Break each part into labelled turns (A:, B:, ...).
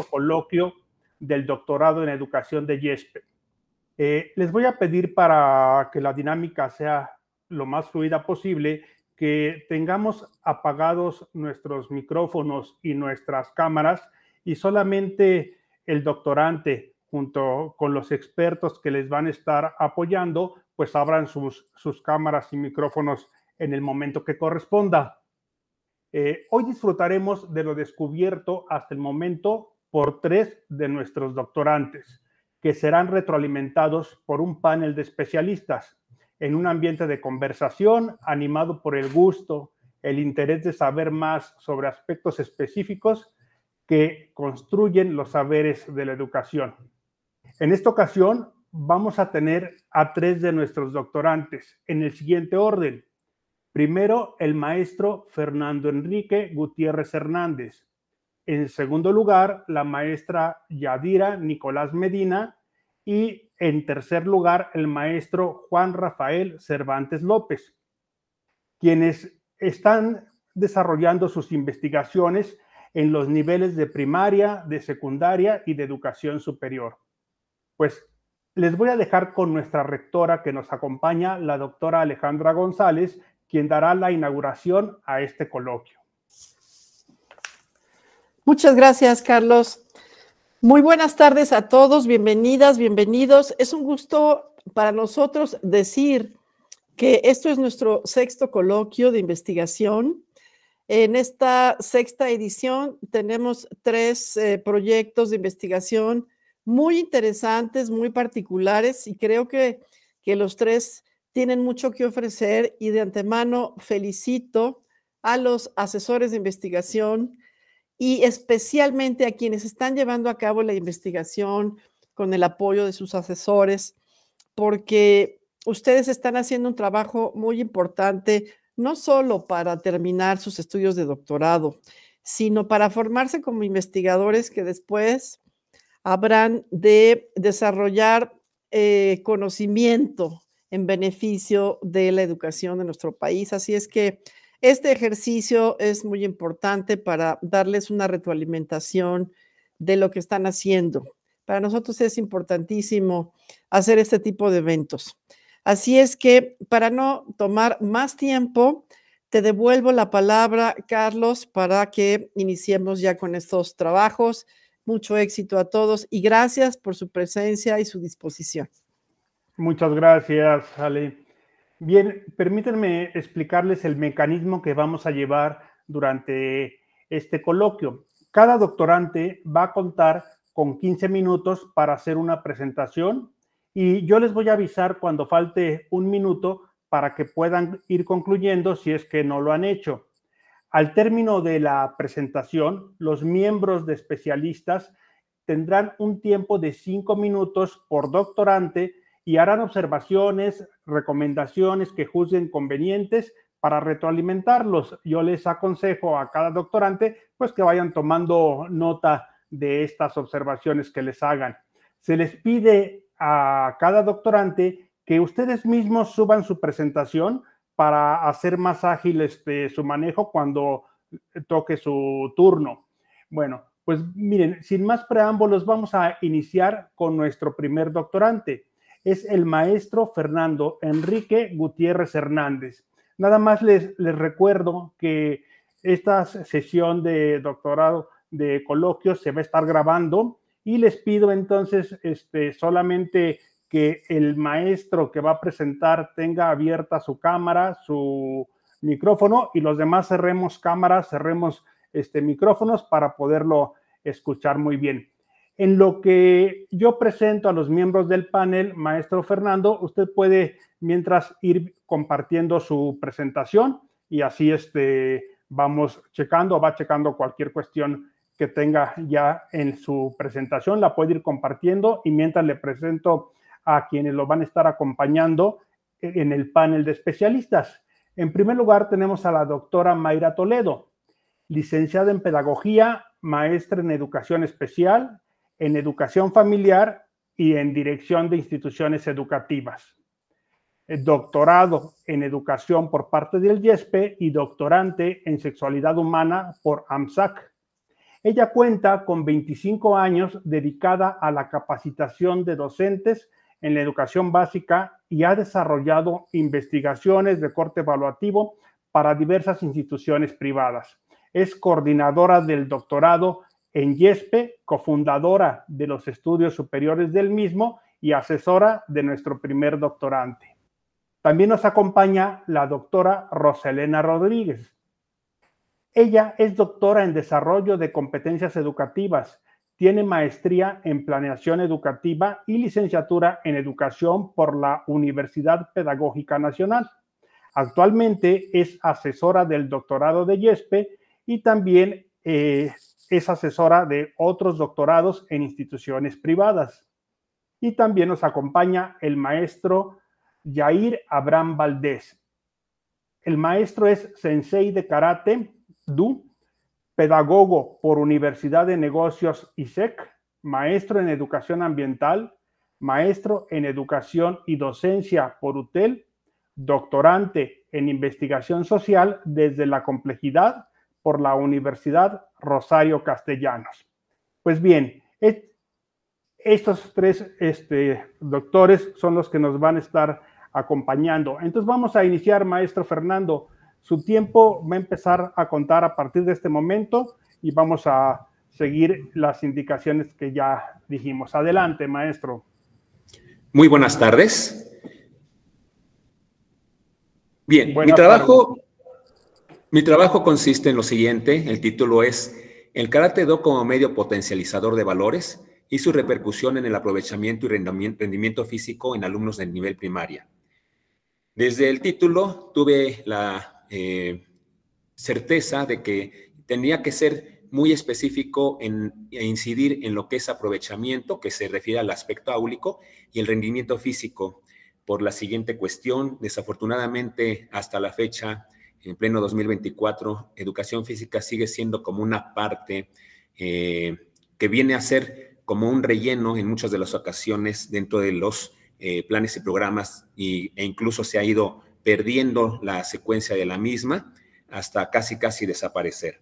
A: coloquio del doctorado en educación de YESPE. Eh, les voy a pedir para que la dinámica sea lo más fluida posible, que tengamos apagados nuestros micrófonos y nuestras cámaras y solamente el doctorante junto con los expertos que les van a estar apoyando, pues abran sus, sus cámaras y micrófonos en el momento que corresponda. Eh, hoy disfrutaremos de lo descubierto hasta el momento por tres de nuestros doctorantes, que serán retroalimentados por un panel de especialistas en un ambiente de conversación animado por el gusto, el interés de saber más sobre aspectos específicos que construyen los saberes de la educación. En esta ocasión vamos a tener a tres de nuestros doctorantes en el siguiente orden. Primero, el maestro Fernando Enrique Gutiérrez Hernández, en segundo lugar, la maestra Yadira Nicolás Medina. Y en tercer lugar, el maestro Juan Rafael Cervantes López, quienes están desarrollando sus investigaciones en los niveles de primaria, de secundaria y de educación superior. Pues les voy a dejar con nuestra rectora que nos acompaña, la doctora Alejandra González, quien dará la inauguración a este coloquio.
B: Muchas gracias, Carlos. Muy buenas tardes a todos, bienvenidas, bienvenidos. Es un gusto para nosotros decir que esto es nuestro sexto coloquio de investigación. En esta sexta edición tenemos tres eh, proyectos de investigación muy interesantes, muy particulares y creo que, que los tres tienen mucho que ofrecer y de antemano felicito a los asesores de investigación y especialmente a quienes están llevando a cabo la investigación con el apoyo de sus asesores, porque ustedes están haciendo un trabajo muy importante, no solo para terminar sus estudios de doctorado, sino para formarse como investigadores que después habrán de desarrollar eh, conocimiento en beneficio de la educación de nuestro país. Así es que este ejercicio es muy importante para darles una retroalimentación de lo que están haciendo. Para nosotros es importantísimo hacer este tipo de eventos. Así es que para no tomar más tiempo, te devuelvo la palabra, Carlos, para que iniciemos ya con estos trabajos. Mucho éxito a todos y gracias por su presencia y su disposición. Muchas
A: gracias, Ale. Bien, permítanme explicarles el mecanismo que vamos a llevar durante este coloquio. Cada doctorante va a contar con 15 minutos para hacer una presentación y yo les voy a avisar cuando falte un minuto para que puedan ir concluyendo si es que no lo han hecho. Al término de la presentación, los miembros de especialistas tendrán un tiempo de 5 minutos por doctorante y harán observaciones, recomendaciones que juzguen convenientes para retroalimentarlos. Yo les aconsejo a cada doctorante pues que vayan tomando nota de estas observaciones que les hagan. Se les pide a cada doctorante que ustedes mismos suban su presentación para hacer más ágil su manejo cuando toque su turno. Bueno, pues miren, sin más preámbulos, vamos a iniciar con nuestro primer doctorante es el maestro Fernando Enrique Gutiérrez Hernández. Nada más les, les recuerdo que esta sesión de doctorado de coloquios se va a estar grabando y les pido entonces este, solamente que el maestro que va a presentar tenga abierta su cámara, su micrófono y los demás cerremos cámaras, cerremos este, micrófonos para poderlo escuchar muy bien. En lo que yo presento a los miembros del panel, maestro Fernando, usted puede mientras ir compartiendo su presentación y así este, vamos checando, va checando cualquier cuestión que tenga ya en su presentación, la puede ir compartiendo y mientras le presento a quienes lo van a estar acompañando en el panel de especialistas. En primer lugar tenemos a la doctora Mayra Toledo, licenciada en Pedagogía, maestra en Educación Especial, en educación familiar y en dirección de instituciones educativas. Eh, doctorado en educación por parte del IESPE y doctorante en sexualidad humana por AMSAC. Ella cuenta con 25 años dedicada a la capacitación de docentes en la educación básica y ha desarrollado investigaciones de corte evaluativo para diversas instituciones privadas. Es coordinadora del doctorado en Yespe, cofundadora de los estudios superiores del mismo y asesora de nuestro primer doctorante. También nos acompaña la doctora Roselena Rodríguez. Ella es doctora en desarrollo de competencias educativas, tiene maestría en planeación educativa y licenciatura en educación por la Universidad Pedagógica Nacional. Actualmente es asesora del doctorado de Yespe y también es eh, es asesora de otros doctorados en instituciones privadas. Y también nos acompaña el maestro Yair Abraham Valdés. El maestro es sensei de karate, du, pedagogo por Universidad de Negocios ISEC, maestro en educación ambiental, maestro en educación y docencia por UTEL, doctorante en investigación social desde la complejidad por la Universidad Rosario Castellanos. Pues bien, estos tres este, doctores son los que nos van a estar acompañando. Entonces vamos a iniciar, maestro Fernando. Su tiempo va a empezar a contar a partir de este momento y vamos a seguir las indicaciones que ya dijimos. Adelante, maestro.
C: Muy buenas tardes. Bien, mi trabajo, mi trabajo consiste en lo siguiente, el título es El carácter do como medio potencializador de valores y su repercusión en el aprovechamiento y rendimiento físico en alumnos del nivel primaria. Desde el título tuve la eh, certeza de que tenía que ser muy específico en, e incidir en lo que es aprovechamiento, que se refiere al aspecto áulico, y el rendimiento físico, por la siguiente cuestión. Desafortunadamente, hasta la fecha, en pleno 2024, educación física sigue siendo como una parte eh, que viene a ser como un relleno en muchas de las ocasiones dentro de los eh, planes y programas e incluso se ha ido perdiendo la secuencia de la misma hasta casi casi desaparecer.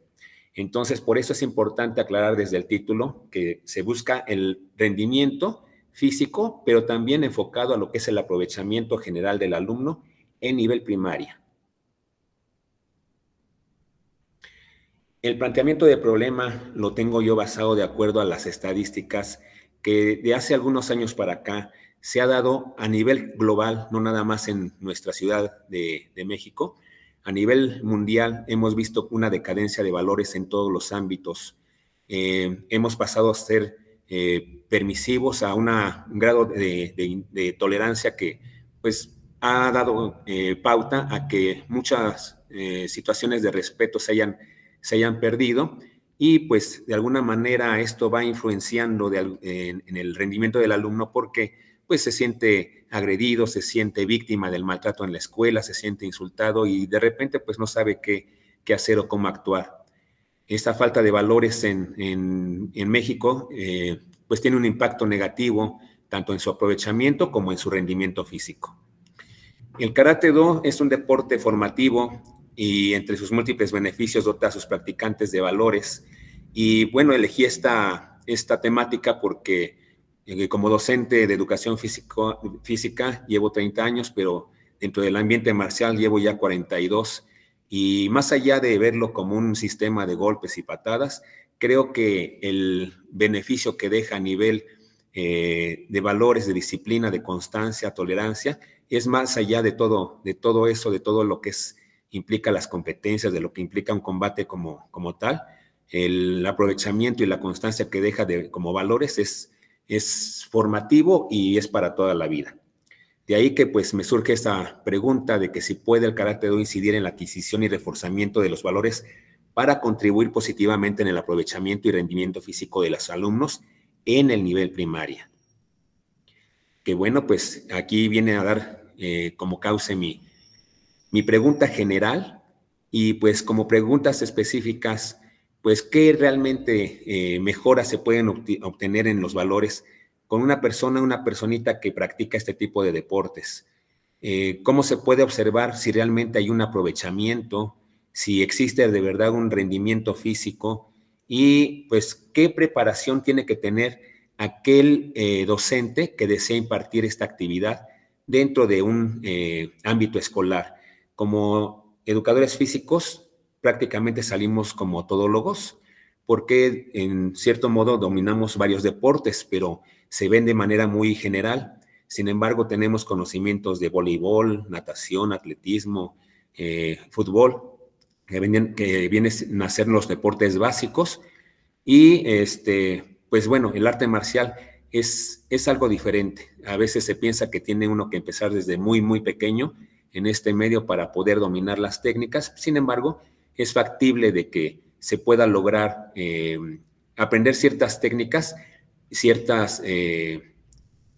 C: Entonces, por eso es importante aclarar desde el título que se busca el rendimiento físico, pero también enfocado a lo que es el aprovechamiento general del alumno en nivel primaria. El planteamiento de problema lo tengo yo basado de acuerdo a las estadísticas que de hace algunos años para acá se ha dado a nivel global, no nada más en nuestra ciudad de, México. A nivel mundial hemos visto una decadencia de valores en todos los ámbitos. Eh, hemos pasado a ser eh, permisivos a un grado de, tolerancia que pues ha dado eh, pauta a que muchas situaciones de respeto se hayan se hayan perdido y pues de alguna manera esto va influenciando en, el rendimiento del alumno porque pues se siente agredido, se siente víctima del maltrato en la escuela, se siente insultado y de repente pues no sabe qué, qué hacer o cómo actuar. Esta falta de valores en, en, México eh, pues tiene un impacto negativo tanto en su aprovechamiento como en su rendimiento físico. El karate do es un deporte formativo y entre sus múltiples beneficios dota a sus practicantes de valores. Y bueno, elegí esta, esta temática porque eh, como docente de educación física llevo 30 años, pero dentro del ambiente marcial llevo ya 42. Y más allá de verlo como un sistema de golpes y patadas, creo que el beneficio que deja a nivel eh, de valores, de disciplina, de constancia, tolerancia, es más allá de todo, de todo eso, de todo lo que es implica las competencias, de lo que implica un combate como, como tal. El aprovechamiento y la constancia que deja como valores es, es formativo y es para toda la vida. De ahí que pues me surge esta pregunta de que si puede el carácter do incidir en la adquisición y reforzamiento de los valores para contribuir positivamente en el aprovechamiento y rendimiento físico de los alumnos en el nivel primaria. Que bueno, pues aquí viene a dar eh, como causa mi, mi pregunta general y pues como preguntas específicas, pues qué realmente eh, mejoras se pueden obtener en los valores con una persona, una personita que practica este tipo de deportes. Eh, ¿Cómo se puede observar si realmente hay un aprovechamiento, si existe de verdad un rendimiento físico y pues qué preparación tiene que tener aquel eh, docente que desea impartir esta actividad dentro de un ámbito escolar? Como educadores físicos, prácticamente salimos como todólogos, porque en cierto modo dominamos varios deportes, pero se ven de manera muy general. Sin embargo, tenemos conocimientos de voleibol, natación, atletismo, eh, fútbol, que vienen, que vienen a ser los deportes básicos. Y este, pues bueno, el arte marcial es, es algo diferente. A veces se piensa que tiene uno que empezar desde muy, muy pequeño en este medio para poder dominar las técnicas. Sin embargo, es factible de que se pueda lograr eh, aprender ciertas técnicas, ciertas eh,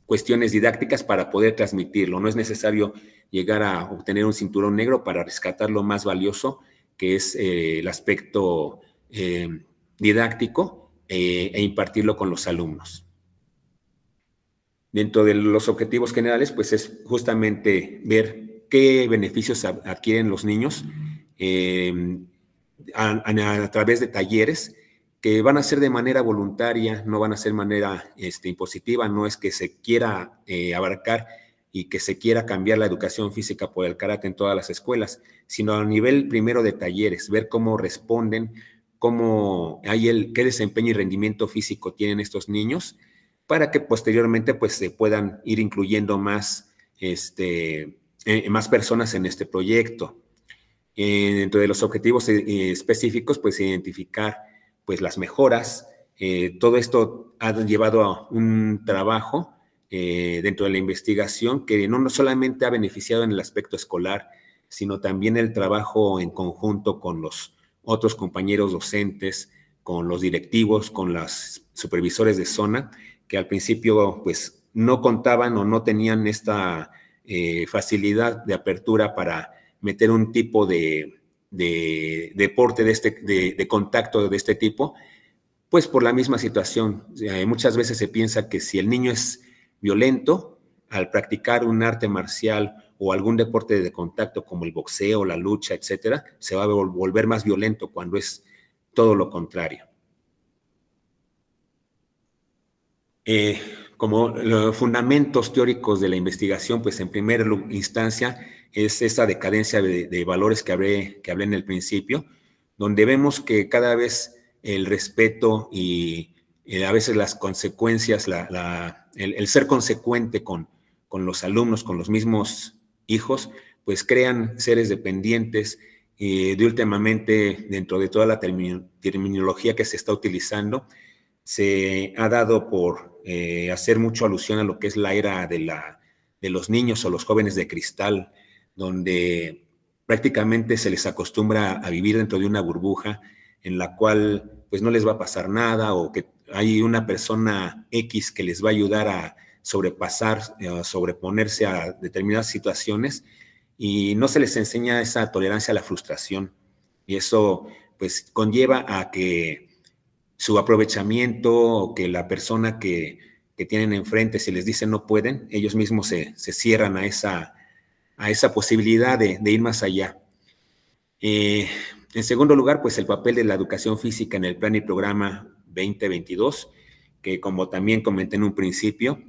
C: cuestiones didácticas para poder transmitirlo. No es necesario llegar a obtener un cinturón negro para rescatar lo más valioso, que es eh, el aspecto didáctico e impartirlo con los alumnos. Dentro de los objetivos generales, pues es justamente ver qué beneficios adquieren los niños em, a, través de talleres que van a ser de manera voluntaria, no van a ser de manera este, impositiva, no es que se quiera eh, abarcar y que se quiera cambiar la educación física por el carácter en todas las escuelas, sino a nivel primero de talleres, ver cómo responden, cómo hay el, qué desempeño y rendimiento físico tienen estos niños, para que posteriormente pues se puedan ir incluyendo más este, eh, más personas en este proyecto. Eh, dentro de los objetivos eh, específicos, pues identificar pues, las mejoras. todo esto ha llevado a un trabajo dentro de la investigación que no, solamente ha beneficiado en el aspecto escolar, sino también el trabajo en conjunto con los otros compañeros docentes, con los directivos, con los supervisores de zona, que al principio pues no contaban o no tenían esta eh, facilidad de apertura para meter un tipo de, deporte de, este, de, contacto de este tipo, pues por la misma situación. muchas veces se piensa que si el niño es violento, al practicar un arte marcial o algún deporte de contacto como el boxeo, la lucha, etcétera, se va a volver más violento cuando es todo lo contrario. Eh, como los fundamentos teóricos de la investigación, pues en primera instancia es esa decadencia de, valores que hablé, que hablé en el principio, donde vemos que cada vez el respeto y, a veces las consecuencias, el, ser consecuente con, los alumnos, con los mismos hijos, pues crean seres dependientes y últimamente dentro de toda la terminología que se está utilizando, se ha dado por eh, hacer mucha alusión a lo que es la era de, la, de los niños o los jóvenes de cristal, donde prácticamente se les acostumbra a vivir dentro de una burbuja en la cual pues no les va a pasar nada o que hay una persona X que les va a ayudar a sobrepasar, eh, a sobreponerse a determinadas situaciones y no se les enseña esa tolerancia a la frustración. Y eso pues conlleva a que su aprovechamiento o que la persona que, tienen enfrente, si les dicen no pueden, ellos mismos se, cierran a esa, a esa posibilidad de, ir más allá. Eh, en segundo lugar, pues el papel de la educación física en el plan y programa 2022, que como también comenté en un principio,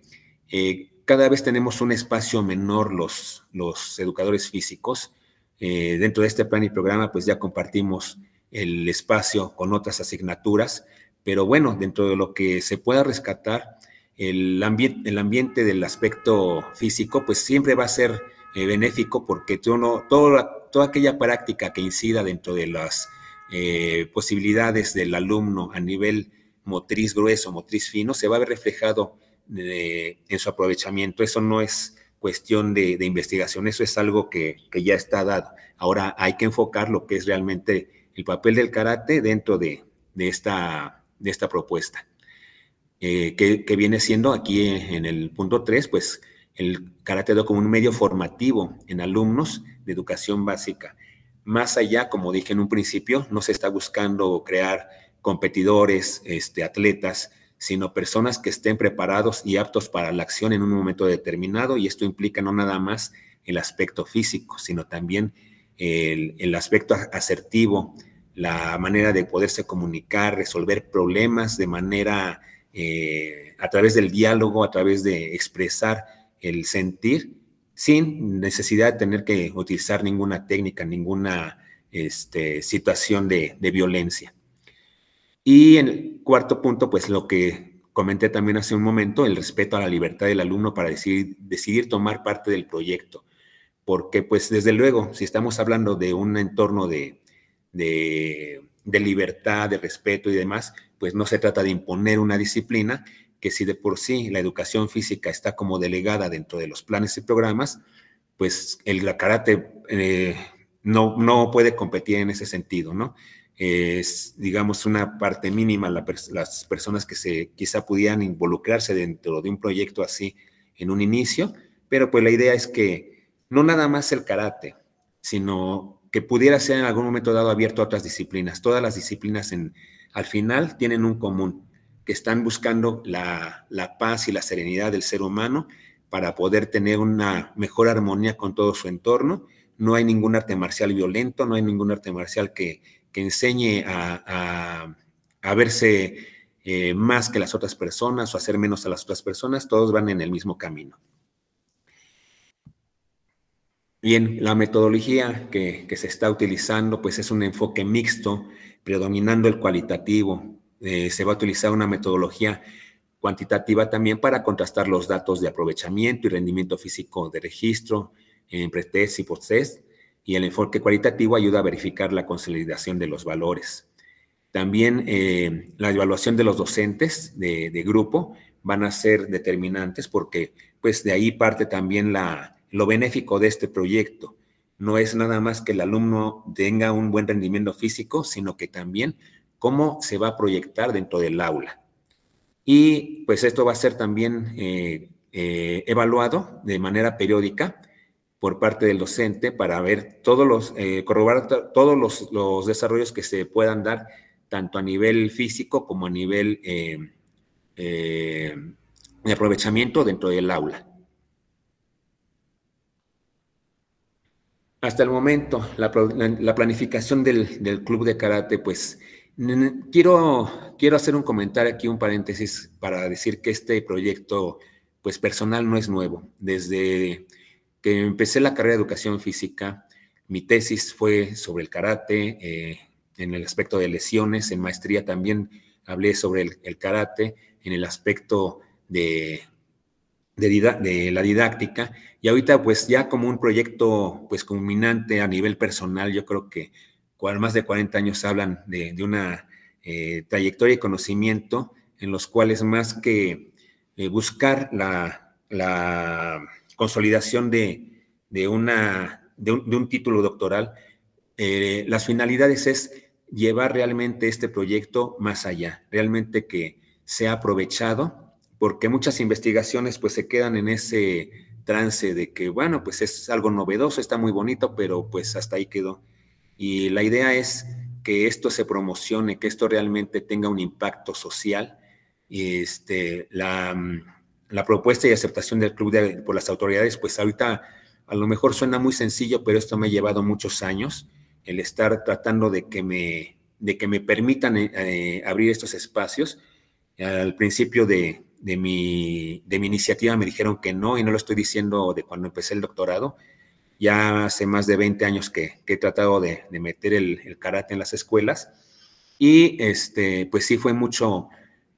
C: eh, cada vez tenemos un espacio menor los, los educadores físicos. Eh, dentro de este plan y programa, pues ya compartimos el espacio con otras asignaturas pero bueno, dentro de lo que se pueda rescatar, el, el ambiente del aspecto físico, pues siempre va a ser eh, benéfico porque todo, toda aquella práctica que incida dentro de las eh, posibilidades del alumno a nivel motriz grueso, motriz fino, se va a ver reflejado eh, en su aprovechamiento. Eso no es cuestión de, investigación, eso es algo que, ya está dado. Ahora hay que enfocar lo que es realmente el papel del karate dentro de, de esta de esta propuesta, eh, que, viene siendo aquí en, el punto 3, pues el carácter como un medio formativo en alumnos de educación básica. Más allá, como dije en un principio, no se está buscando crear competidores, este, atletas, sino personas que estén preparados y aptos para la acción en un momento determinado, y esto implica no nada más el aspecto físico, sino también el, el aspecto asertivo, la manera de poderse comunicar, resolver problemas de manera eh, a través del diálogo, a través de expresar el sentir, sin necesidad de tener que utilizar ninguna técnica, ninguna este, situación de, violencia. Y en el cuarto punto, pues lo que comenté también hace un momento, el respeto a la libertad del alumno para decidir tomar parte del proyecto. Porque pues desde luego, si estamos hablando de un entorno de de, libertad, de respeto y demás, pues no se trata de imponer una disciplina, que si de por sí la educación física está como delegada dentro de los planes y programas, pues el karate eh, no, no puede competir en ese sentido, ¿no? Es, digamos, una parte mínima las personas que se quizá pudieran involucrarse dentro de un proyecto así en un inicio, pero pues la idea es que no nada más el karate, sino que pudiera ser en algún momento dado abierto a otras disciplinas. Todas las disciplinas al final tienen un común, que están buscando la, paz y la serenidad del ser humano para poder tener una mejor armonía con todo su entorno. No hay ningún arte marcial violento, no hay ningún arte marcial que, enseñe a, verse eh, más que las otras personas o hacer menos a las otras personas, todos van en el mismo camino. Bien, la metodología que, se está utilizando pues es un enfoque mixto, predominando el cualitativo. Eh, se va a utilizar una metodología cuantitativa también para contrastar los datos de aprovechamiento y rendimiento físico de registro en pretest y post-test. y el enfoque cualitativo ayuda a verificar la consolidación de los valores. También eh, la evaluación de los docentes de, de grupo van a ser determinantes porque pues de ahí parte también la, lo benéfico de este proyecto no es nada más que el alumno tenga un buen rendimiento físico, sino que también cómo se va a proyectar dentro del aula. Y pues esto va a ser también eh, eh, evaluado de manera periódica por parte del docente para ver todos los, eh, corroborar todos los, desarrollos que se puedan dar, tanto a nivel físico como a nivel de aprovechamiento dentro del aula. Hasta el momento, la, planificación del, club de karate, pues quiero, quiero hacer un comentario aquí, un paréntesis, para decir que este proyecto, pues personal, no es nuevo. Desde que empecé la carrera de educación física, mi tesis fue sobre el karate, eh, en el aspecto de lesiones, en maestría también hablé sobre el karate, en el aspecto de de, la didáctica y ahorita pues ya como un proyecto pues culminante a nivel personal, yo creo que más de 40 años hablan de, una eh, trayectoria y conocimiento en los cuales más que eh, buscar la, consolidación de, de una, un, de, un, título doctoral, eh, las finalidades es llevar realmente este proyecto más allá, realmente que sea aprovechado porque muchas investigaciones pues se quedan en ese trance de que, bueno, pues es algo novedoso, está muy bonito, pero pues hasta ahí quedó. Y la idea es que esto se promocione, que esto realmente tenga un impacto social. Y este, la, mm, la propuesta y aceptación del club por las autoridades, pues ahorita a lo mejor suena muy sencillo, pero esto me ha llevado muchos años, el estar tratando de que me, de que me permitan eh, abrir estos espacios. Al principio de, de mi, iniciativa me dijeron que no, y no lo estoy diciendo de cuando empecé el doctorado. Ya hace más de 20 años que, he tratado de, meter el, karate en las escuelas. Y este, pues sí fue mucho,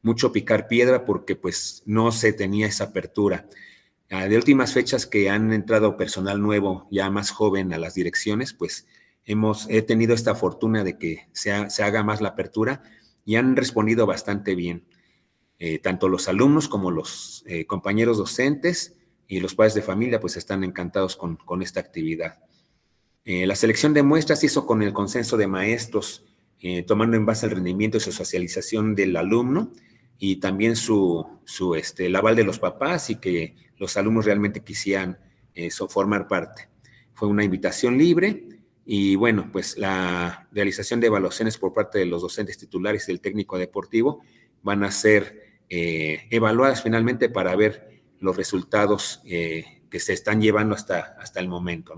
C: mucho picar piedra porque pues no se tenía esa apertura. Ah, de últimas fechas que han entrado personal nuevo, ya más joven a las direcciones, pues hemos, he tenido esta fortuna de que se haga más la apertura y han respondido bastante bien. Eh, tanto los alumnos como los eh, compañeros docentes y los padres de familia pues están encantados con, esta actividad. Eh, la selección de muestras se hizo con el consenso de maestros, tomando en base el rendimiento y su socialización del alumno y también su, su este, el aval de los papás y que los alumnos realmente quisieran formar parte. Fue una invitación libre y bueno, pues la realización de evaluaciones por parte de los docentes titulares y del técnico deportivo van a ser eh, evaluadas finalmente para ver los resultados eh, que se están llevando hasta, hasta el momento,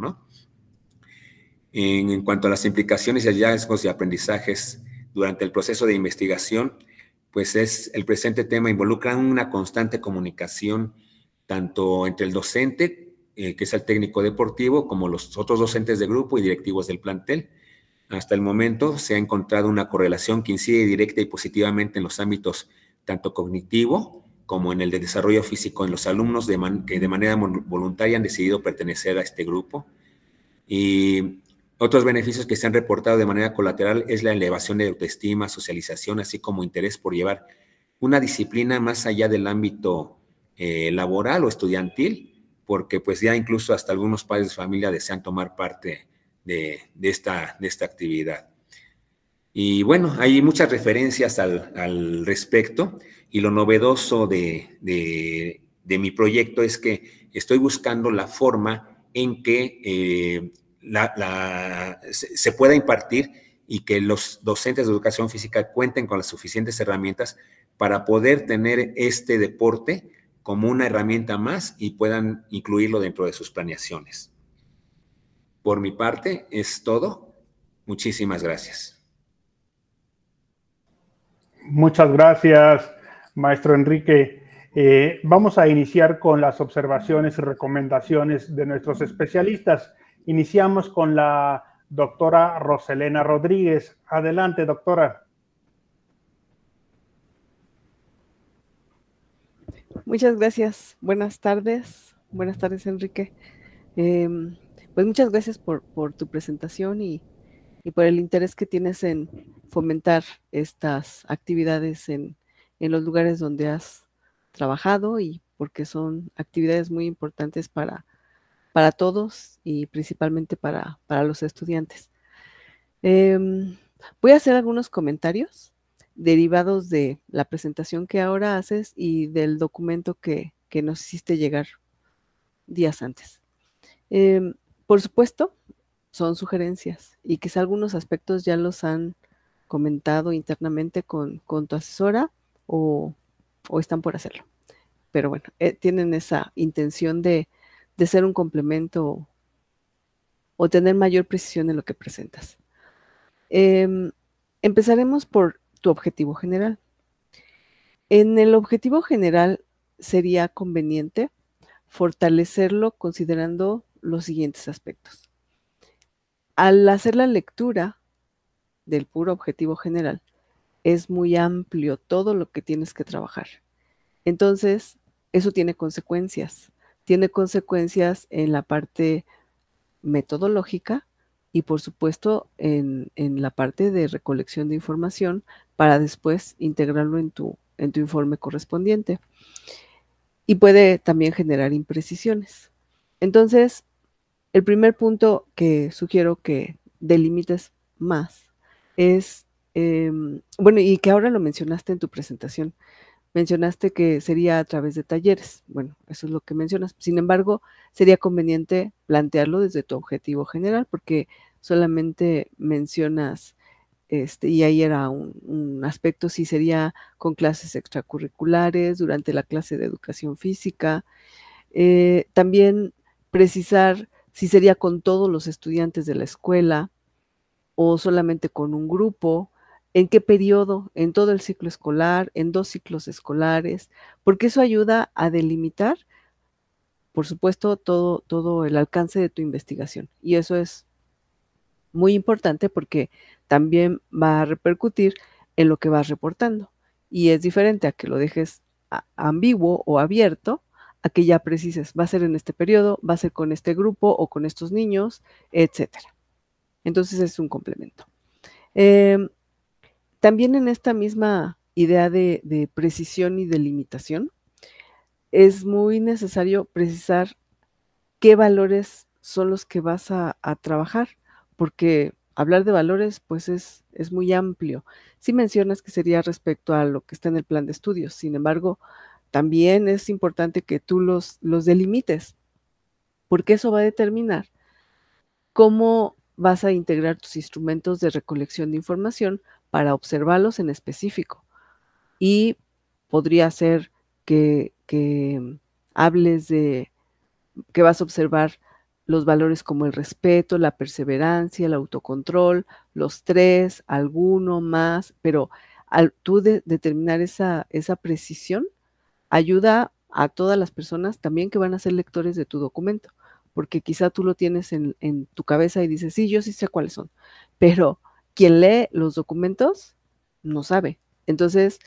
C: En, cuanto a las implicaciones y hallazgos y aprendizajes durante el proceso de investigación, pues es el presente tema involucra una constante comunicación tanto entre el docente, eh, que es el técnico deportivo, como los otros docentes de grupo y directivos del plantel. Hasta el momento se ha encontrado una correlación que incide directa y positivamente en los ámbitos tanto cognitivo como en el de desarrollo físico en los alumnos de que de manera voluntaria han decidido pertenecer a este grupo. Y otros beneficios que se han reportado de manera colateral es la elevación de autoestima, socialización, así como interés por llevar una disciplina más allá del ámbito eh, laboral o estudiantil, porque pues ya incluso hasta algunos padres de familia desean tomar parte de, esta, de esta actividad. Y bueno, hay muchas referencias al, respecto y lo novedoso de, mi proyecto es que estoy buscando la forma en que eh, se pueda impartir y que los docentes de educación física cuenten con las suficientes herramientas para poder tener este deporte como una herramienta más y puedan incluirlo dentro de sus planeaciones. Por mi parte, es todo. Muchísimas gracias.
A: Muchas gracias, maestro Enrique. Eh, vamos a iniciar con las observaciones y recomendaciones de nuestros especialistas. Iniciamos con la doctora Roselena Rodríguez. Adelante, doctora.
D: Muchas gracias. Buenas tardes. Buenas tardes, Enrique. Em, pues muchas gracias por, por tu presentación y, y por el interés que tienes en fomentar estas actividades en, los lugares donde has trabajado y porque son actividades muy importantes para, para todos y principalmente para, los estudiantes. Em, voy a hacer algunos comentarios derivados de la presentación que ahora haces y del documento que, nos hiciste llegar días antes. Em, por supuesto, son sugerencias y quizá algunos aspectos ya los han comentado internamente con, tu asesora o, están por hacerlo. Pero bueno, eh, tienen esa intención de, ser un complemento o, tener mayor precisión en lo que presentas. Em, empezaremos por tu objetivo general. En el objetivo general sería conveniente fortalecerlo considerando los siguientes aspectos al hacer la lectura del puro objetivo general, es muy amplio todo lo que tienes que trabajar. Entonces, eso tiene consecuencias. Tiene consecuencias en la parte metodológica y, por supuesto, en, la parte de recolección de información para después integrarlo en tu, en tu informe correspondiente. Y puede también generar imprecisiones. Entonces, el primer punto que sugiero que delimites más es, em, bueno, y que ahora lo mencionaste en tu presentación, mencionaste que sería a través de talleres. Bueno, eso es lo que mencionas. Sin embargo, sería conveniente plantearlo desde tu objetivo general, porque solamente mencionas, este, y ahí era un, aspecto, si sería con clases extracurriculares, durante la clase de educación física. Eh, también precisar si sería con todos los estudiantes de la escuela o solamente con un grupo, en qué periodo, en todo el ciclo escolar, en dos ciclos escolares, porque eso ayuda a delimitar, por supuesto, todo, todo el alcance de tu investigación. Y eso es muy importante porque también va a repercutir en lo que vas reportando. Y es diferente a que lo dejes ambiguo o abierto que ya precises, va a ser en este periodo, va a ser con este grupo o con estos niños, etcétera. Entonces es un complemento. Em, también en esta misma idea de, precisión y delimitación es muy necesario precisar qué valores son los que vas a, trabajar, porque hablar de valores pues es, muy amplio. Si mencionas que sería respecto a lo que está en el plan de estudios, sin embargo, también es importante que tú los, los delimites, porque eso va a determinar cómo vas a integrar tus instrumentos de recolección de información para observarlos en específico. Y podría ser que, mm, hables de que vas a observar los valores como el respeto, la perseverancia, el autocontrol, los tres, alguno más, pero al tú determinar esa, esa precisión, ayuda a todas las personas también que van a ser lectores de tu documento, porque quizá tú lo tienes en, tu cabeza y dices, sí, yo sí sé cuáles son, pero quien lee los documentos no sabe. Entonces,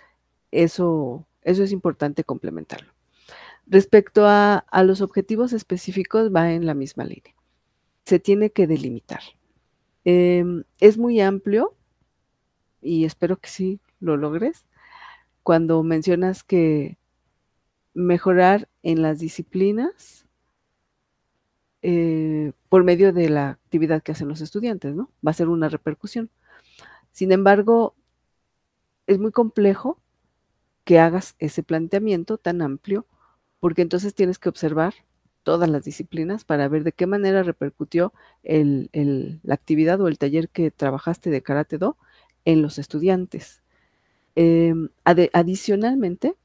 D: eso, eso es importante complementarlo. Respecto a, los objetivos específicos, va en la misma línea. Se tiene que delimitar. Em, es muy amplio y espero que sí lo logres. Cuando mencionas que mejorar en las disciplinas eh, por medio de la actividad que hacen los estudiantes, ¿no? Va a ser una repercusión. Sin embargo, es muy complejo que hagas ese planteamiento tan amplio, porque entonces tienes que observar todas las disciplinas para ver de qué manera repercutió la actividad o el taller que trabajaste de Karate Do en los estudiantes. Em, adicionalmente,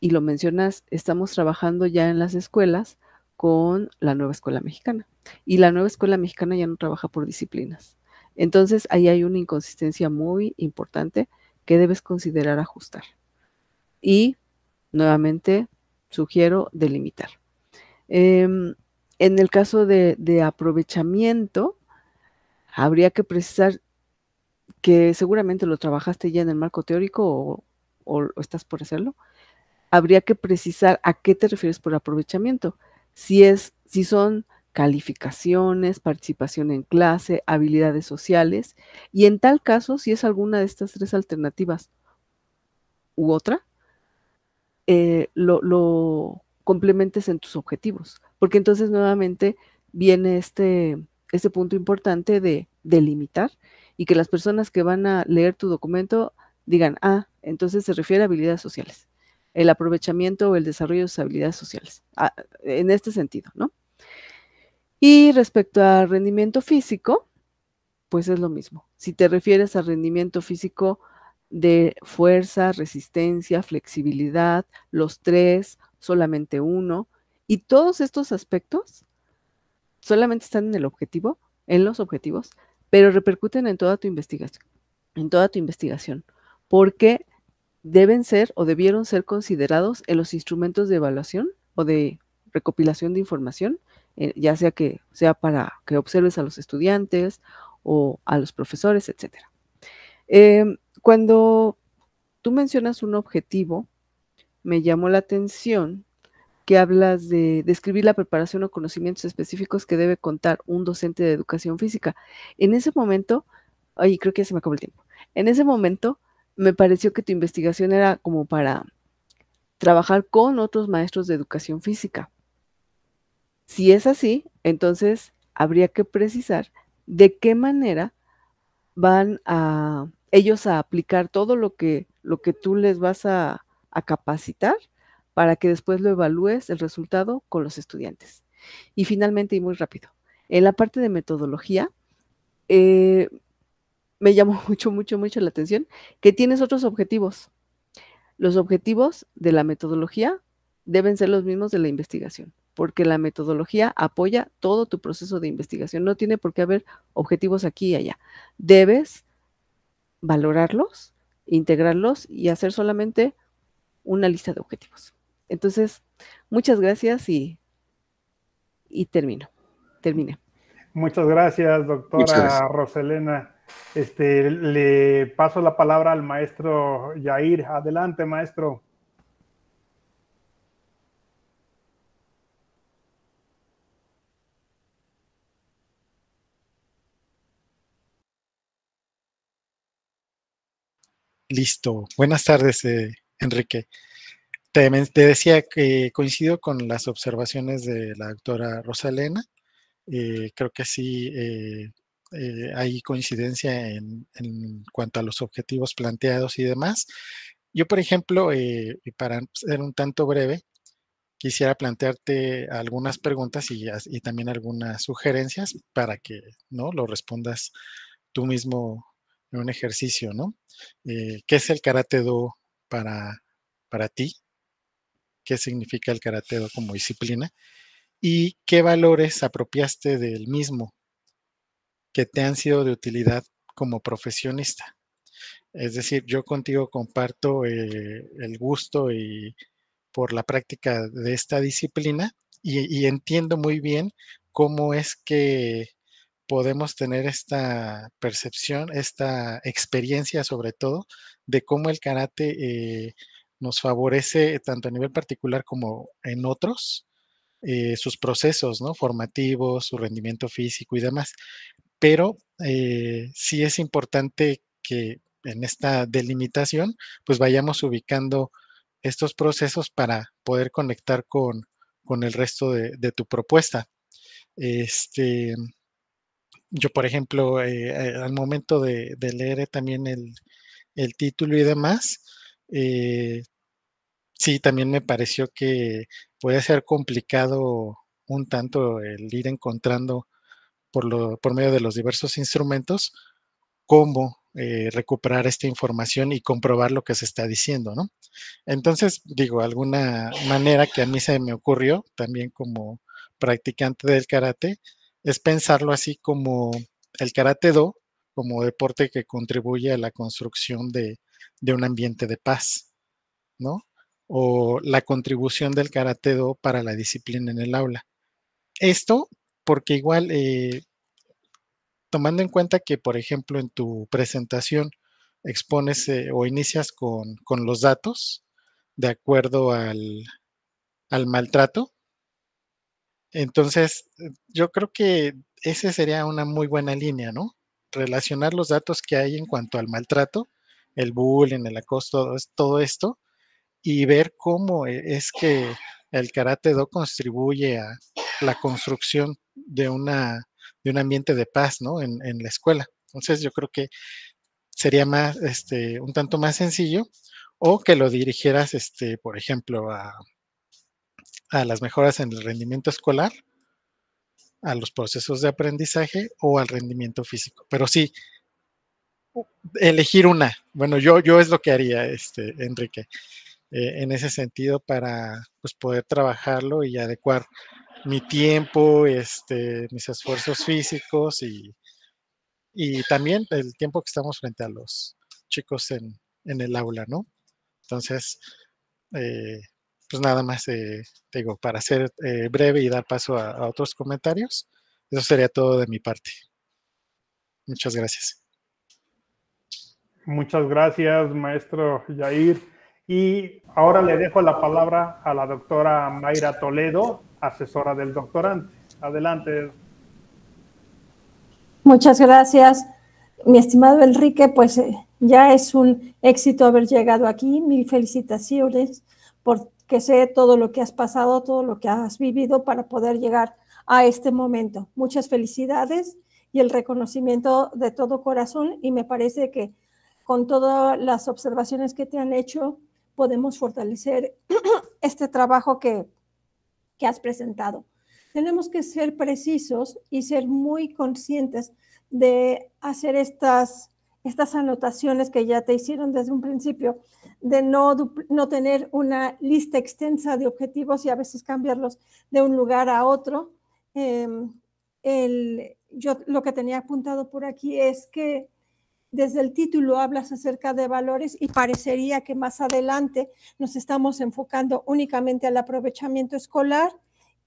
D: y lo mencionas, estamos trabajando ya en las escuelas con la nueva escuela mexicana. Y la nueva escuela mexicana ya no trabaja por disciplinas. Entonces ahí hay una inconsistencia muy importante que debes considerar ajustar. Y nuevamente sugiero delimitar. Em, en el caso de, aprovechamiento, habría que precisar que seguramente lo trabajaste ya en el marco teórico o estás por hacerlo, habría que precisar a qué te refieres por aprovechamiento. Si es, si son calificaciones, participación en clase, habilidades sociales, y en tal caso, si es alguna de estas tres alternativas u otra, eh, lo, complementes en tus objetivos, porque entonces nuevamente viene este, este punto importante de delimitar y que las personas que van a leer tu documento digan, ah, entonces se refiere a habilidades sociales el aprovechamiento o el desarrollo de sus habilidades sociales, en este sentido, ¿no? Y respecto al rendimiento físico, pues es lo mismo. Si te refieres al rendimiento físico de fuerza, resistencia, flexibilidad, los tres, solamente uno, y todos estos aspectos solamente están en el objetivo, en los objetivos, pero repercuten en toda tu investigación, en toda tu investigación, porque deben ser o debieron ser considerados en los instrumentos de evaluación o de recopilación de información, eh, ya sea que sea para que observes a los estudiantes o a los profesores, etc. Em, cuando tú mencionas un objetivo, me llamó la atención que hablas de describir la preparación o conocimientos específicos que debe contar un docente de educación física. En ese momento, ay, creo que ya se me acabó el tiempo. En ese momento, me pareció que tu investigación era como para trabajar con otros maestros de educación física. Si es así, entonces habría que precisar de qué manera van a ellos a aplicar todo lo que, lo que tú les vas a, capacitar para que después lo evalúes el resultado con los estudiantes. Y finalmente, y muy rápido, en la parte de metodología, eh, me llamó mucho, mucho, mucho la atención, que tienes otros objetivos. Los objetivos de la metodología deben ser los mismos de la investigación, porque la metodología apoya todo tu proceso de investigación. No tiene por qué haber objetivos aquí y allá. Debes valorarlos, integrarlos y hacer solamente una lista de objetivos. Entonces, muchas gracias y, termino. Terminé.
A: Muchas gracias, doctora Roselena. Este, le paso la palabra al maestro Yair. Adelante, maestro.
E: Listo. Buenas tardes, eh, Enrique. Te, decía que coincido con las observaciones de la doctora Rosalena. Eh, creo que sí, eh, eh, hay coincidencia en, cuanto a los objetivos planteados y demás. Yo, por ejemplo, eh, para ser un tanto breve, quisiera plantearte algunas preguntas y, también algunas sugerencias para que ¿no? lo respondas tú mismo en un ejercicio, ¿no? Eh, ¿Qué es el karate do para, para ti? ¿Qué significa el karate do como disciplina? ¿Y qué valores apropiaste del mismo? que te han sido de utilidad como profesionista. Es decir, yo contigo comparto eh, el gusto y por la práctica de esta disciplina y, entiendo muy bien cómo es que podemos tener esta percepción, esta experiencia sobre todo, de cómo el karate eh, nos favorece tanto a nivel particular como en otros, eh, sus procesos ¿no? formativos, su rendimiento físico y demás pero eh, sí es importante que en esta delimitación, pues vayamos ubicando estos procesos para poder conectar con, el resto de, tu propuesta. Este, yo, por ejemplo, eh, eh, al momento de, leer también el, título y demás, sí, también me pareció que puede ser complicado un tanto el ir encontrando por, lo, por medio de los diversos instrumentos cómo eh, recuperar esta información y comprobar lo que se está diciendo, ¿no? Entonces, digo, alguna manera que a mí se me ocurrió, también como practicante del karate, es pensarlo así como el karate do, como deporte que contribuye a la construcción de, un ambiente de paz, ¿no? O la contribución del karate do para la disciplina en el aula. Esto porque igual eh, tomando en cuenta que, por ejemplo, en tu presentación expones eh, o inicias con, con, los datos de acuerdo al, al maltrato. Entonces, eh, yo creo que esa sería una muy buena línea, ¿no? Relacionar los datos que hay en cuanto al maltrato, el bullying, el acoso, todo esto, y ver cómo e, es que el karate do contribuye a la construcción de una de un ambiente de paz, ¿no? En, la escuela. Entonces yo creo que sería más, este, un tanto más sencillo o que lo dirigieras, este, por ejemplo, a, las mejoras en el rendimiento escolar, a los procesos de aprendizaje o al rendimiento físico. Pero sí, elegir una. Bueno, yo, yo es lo que haría, este, Enrique, eh, en ese sentido para pues, poder trabajarlo y adecuar mi tiempo, este, mis esfuerzos físicos y, y también el tiempo que estamos frente a los chicos en, en el aula, ¿no? Entonces, eh, pues nada más, eh, digo, para ser eh, breve y dar paso a, a, otros comentarios, eso sería todo de mi parte. Muchas gracias.
A: Muchas gracias, maestro Jair. Y ahora le dejo la palabra a la doctora Mayra Toledo asesora del doctorante. Adelante.
F: Muchas gracias, mi estimado Enrique. Pues eh, ya es un éxito haber llegado aquí. Mil felicitaciones porque sé todo lo que has pasado, todo lo que has vivido para poder llegar a este momento. Muchas felicidades y el reconocimiento de todo corazón y me parece que con todas las observaciones que te han hecho podemos fortalecer este trabajo que que has presentado. Tenemos que ser precisos y ser muy conscientes de hacer estas, estas anotaciones que ya te hicieron desde un principio, de no, tener una lista extensa de objetivos y a veces cambiarlos de un lugar a otro. Em, yo lo que tenía apuntado por aquí es que desde el título hablas acerca de valores y parecería que más adelante nos estamos enfocando únicamente al aprovechamiento escolar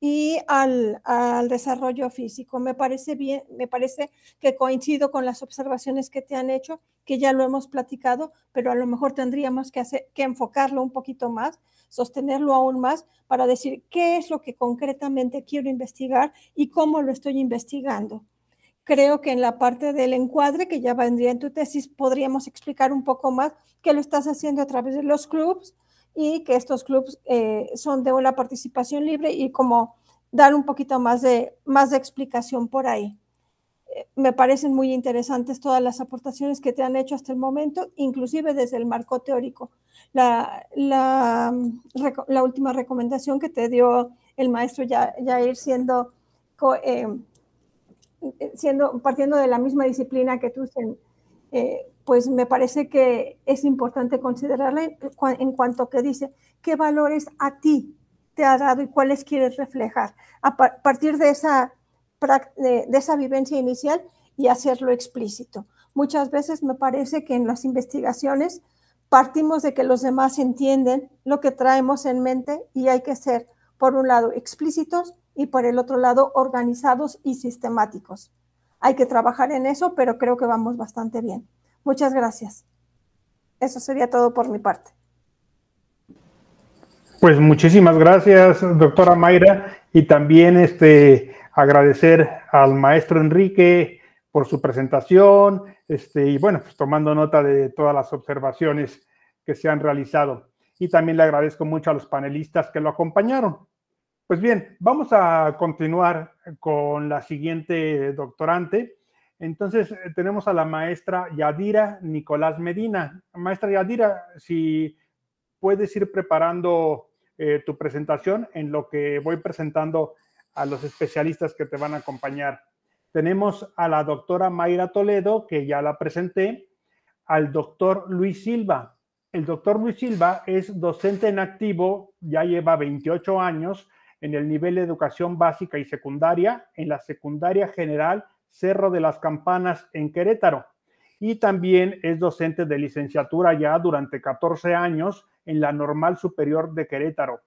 F: y al, al, desarrollo físico. Me parece bien, me parece que coincido con las observaciones que te han hecho, que ya lo hemos platicado, pero a lo mejor tendríamos que, hacer, que enfocarlo un poquito más, sostenerlo aún más para decir qué es lo que concretamente quiero investigar y cómo lo estoy investigando creo que en la parte del encuadre, que ya vendría en tu tesis, podríamos explicar un poco más que lo estás haciendo a través de los clubs y que estos clubs eh, son de una participación libre y como dar un poquito más de, más de explicación por ahí. Eh, me parecen muy interesantes todas las aportaciones que te han hecho hasta el momento, inclusive desde el marco teórico. La, la, última recomendación que te dio el maestro ya, ya ir siendo... Eh, siendo, partiendo de la misma disciplina que tú, eh, pues me parece que es importante considerarla en, cuanto que dice qué valores a ti te ha dado y cuáles quieres reflejar. A partir de esa, de esa vivencia inicial y hacerlo explícito. Muchas veces me parece que en las investigaciones partimos de que los demás entienden lo que traemos en mente y hay que ser, por un lado, explícitos y por el otro lado organizados y sistemáticos. Hay que trabajar en eso, pero creo que vamos bastante bien. Muchas gracias. Eso sería todo por mi parte.
A: Pues muchísimas gracias, doctora Mayra, y también este, agradecer al maestro Enrique por su presentación, este, y bueno, pues tomando nota de todas las observaciones que se han realizado. Y también le agradezco mucho a los panelistas que lo acompañaron. Pues bien, vamos a continuar con la siguiente doctorante. Entonces eh, tenemos a la maestra Yadira Nicolás Medina. Maestra Yadira, si puedes ir preparando eh, tu presentación en lo que voy presentando a los especialistas que te van a acompañar. Tenemos a la doctora Mayra Toledo, que ya la presenté, al doctor Luis Silva. El doctor Luis Silva es docente en activo, ya lleva 28 años en el nivel de educación básica y secundaria en la secundaria general Cerro de las Campanas en Querétaro. Y también es docente de licenciatura ya durante 14 años en la Normal Superior de Querétaro.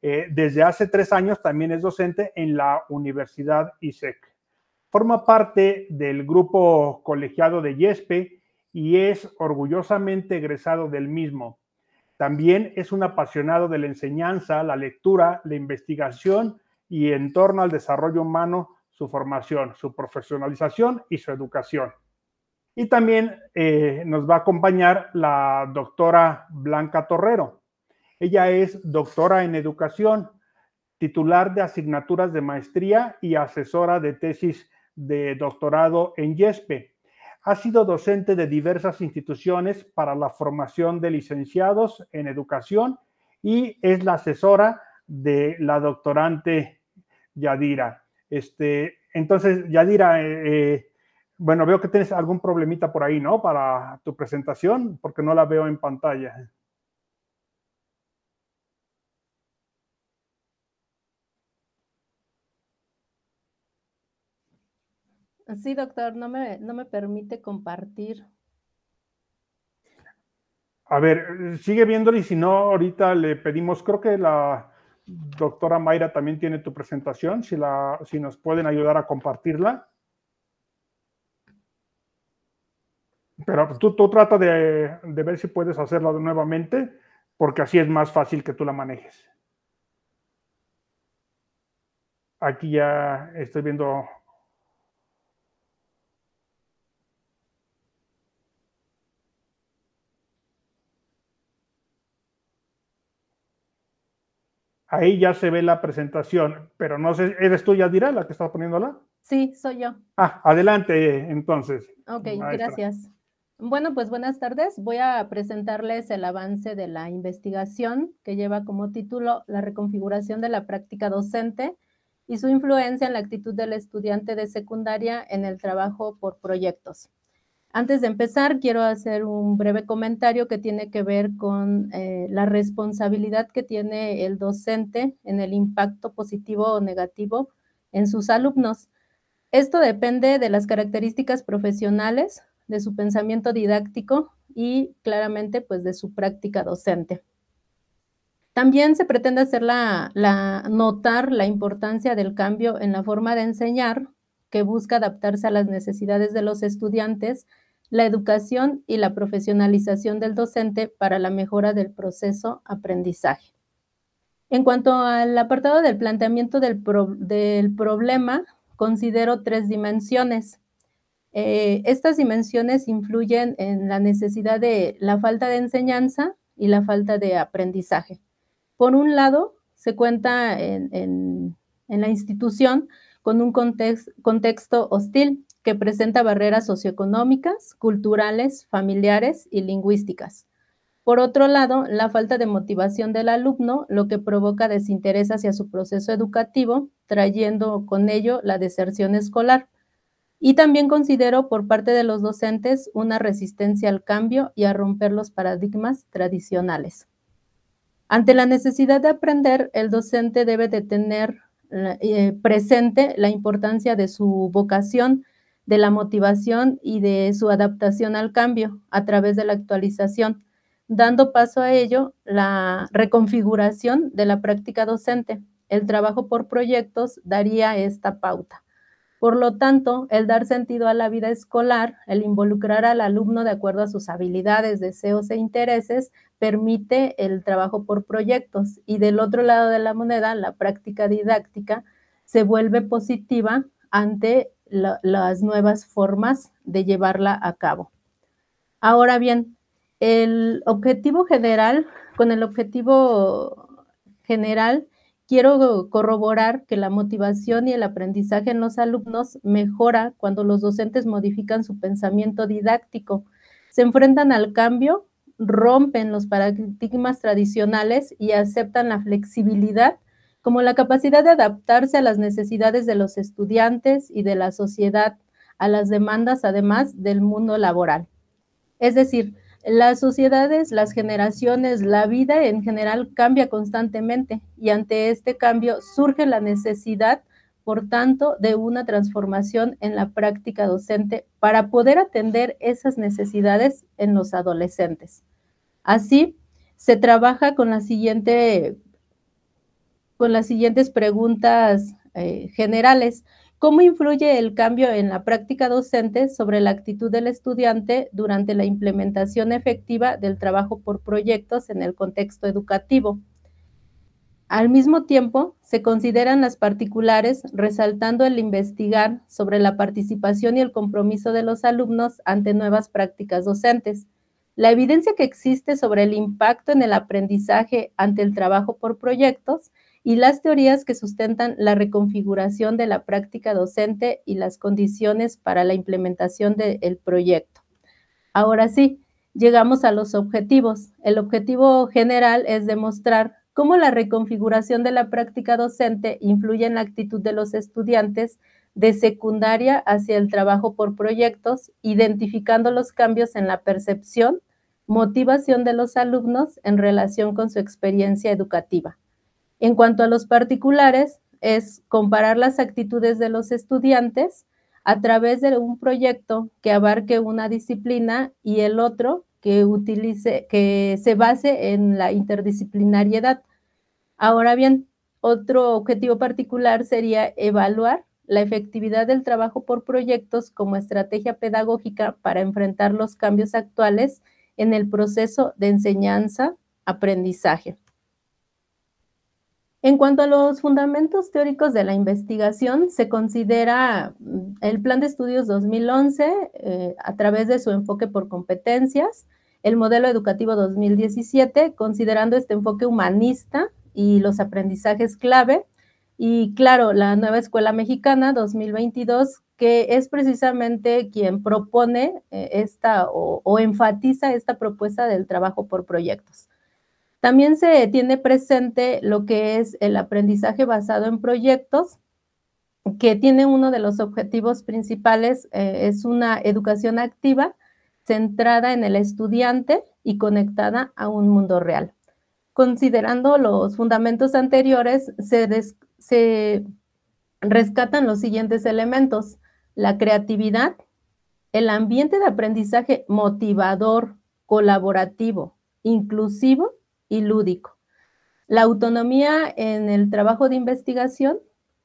A: Eh, desde hace tres años también es docente en la Universidad ISEC. Forma parte del grupo colegiado de YESPE y es orgullosamente egresado del mismo. También es un apasionado de la enseñanza, la lectura, la investigación y en torno al desarrollo humano, su formación, su profesionalización y su educación. Y también eh, nos va a acompañar la doctora Blanca Torrero. Ella es doctora en educación, titular de asignaturas de maestría y asesora de tesis de doctorado en YESPE. Ha sido docente de diversas instituciones para la formación de licenciados en educación y es la asesora de la doctorante Yadira. Este, entonces, Yadira, eh, eh, bueno, veo que tienes algún problemita por ahí, ¿no? Para tu presentación, porque no la veo en pantalla.
G: Sí, doctor, no me, no me permite compartir.
A: A ver, sigue viéndolo y si no, ahorita le pedimos, creo que la doctora Mayra también tiene tu presentación, si, la, si nos pueden ayudar a compartirla. Pero tú, tú trata de, de ver si puedes hacerlo nuevamente, porque así es más fácil que tú la manejes. Aquí ya estoy viendo Ahí ya se ve la presentación, pero no sé, ¿eres tú, Yadira, la que está poniéndola? Sí, soy yo. Ah, adelante entonces. Ok, gracias.
G: Bueno, pues buenas tardes. Voy a presentarles el avance de la investigación que lleva como título La reconfiguración de la práctica docente y su influencia en la actitud del estudiante de secundaria en el trabajo por proyectos. Antes de empezar, quiero hacer un breve comentario que tiene que ver con eh, la responsabilidad que tiene el docente en el impacto positivo o negativo en sus alumnos. Esto depende de las características profesionales, de su pensamiento didáctico y claramente pues de su práctica docente. También se pretende hacer notar la importancia del cambio en la forma de enseñar que busca adaptarse a las necesidades de los estudiantes la educación y la profesionalización del docente para la mejora del proceso aprendizaje. En cuanto al apartado del planteamiento del, problema, considero tres dimensiones. Eh, estas dimensiones influyen en la necesidad de la falta de enseñanza y la falta de aprendizaje. Por un lado, se cuenta en, la institución con un contexto hostil que presenta barreras socioeconómicas, culturales, familiares y lingüísticas. Por otro lado, la falta de motivación del alumno, lo que provoca desinterés hacia su proceso educativo, trayendo con ello la deserción escolar. Y también considero por parte de los docentes una resistencia al cambio y a romper los paradigmas tradicionales. Ante la necesidad de aprender, el docente debe de tener eh, presente la importancia de su vocación de la motivación y de su adaptación al cambio a través de la actualización, dando paso a ello la reconfiguración de la práctica docente. El trabajo por proyectos daría esta pauta. Por lo tanto, el dar sentido a la vida escolar, el involucrar al alumno de acuerdo a sus habilidades, deseos e intereses, permite el trabajo por proyectos. Y del otro lado de la moneda, la práctica didáctica se vuelve positiva ante las nuevas formas de llevarla a cabo. Ahora bien, el objetivo general, con el objetivo general, quiero corroborar que la motivación y el aprendizaje en los alumnos mejora cuando los docentes modifican su pensamiento didáctico, se enfrentan al cambio, rompen los paradigmas tradicionales y aceptan la flexibilidad como la capacidad de adaptarse a las necesidades de los estudiantes y de la sociedad, a las demandas además del mundo laboral. Es decir, las sociedades, las generaciones, la vida en general cambia constantemente y ante este cambio surge la necesidad, por tanto, de una transformación en la práctica docente para poder atender esas necesidades en los adolescentes. Así, se trabaja con la siguiente con las siguientes preguntas eh, generales. ¿Cómo influye el cambio en la práctica docente sobre la actitud del estudiante durante la implementación efectiva del trabajo por proyectos en el contexto educativo? Al mismo tiempo, se consideran las particulares, resaltando el investigar sobre la participación y el compromiso de los alumnos ante nuevas prácticas docentes. La evidencia que existe sobre el impacto en el aprendizaje ante el trabajo por proyectos y las teorías que sustentan la reconfiguración de la práctica docente y las condiciones para la implementación del proyecto. Ahora sí, llegamos a los objetivos. El objetivo general es demostrar cómo la reconfiguración de la práctica docente influye en la actitud de los estudiantes de secundaria hacia el trabajo por proyectos, identificando los cambios en la percepción, motivación de los alumnos en relación con su experiencia educativa. En cuanto a los particulares, es comparar las actitudes de los estudiantes a través de un proyecto que abarque una disciplina y el otro que utilice, que se base en la interdisciplinariedad. Ahora bien, otro objetivo particular sería evaluar la efectividad del trabajo por proyectos como estrategia pedagógica para enfrentar los cambios actuales en el proceso de enseñanza-aprendizaje. En cuanto a los fundamentos teóricos de la investigación, se considera mm, el Plan de Estudios 2011 eh, a través de su enfoque por competencias, el Modelo Educativo 2017, considerando este enfoque humanista y los aprendizajes clave, y claro, la nueva Escuela Mexicana 2022, que es precisamente quien propone eh, esta o enfatiza esta propuesta del trabajo por proyectos. También se tiene presente lo que es el aprendizaje basado en proyectos, que tiene uno de los objetivos principales, eh, es una educación activa centrada en el estudiante y conectada a un mundo real. Considerando los fundamentos anteriores, se, se rescatan los siguientes elementos, la creatividad, el ambiente de aprendizaje motivador, colaborativo, inclusivo lúdico. La autonomía en el trabajo de investigación,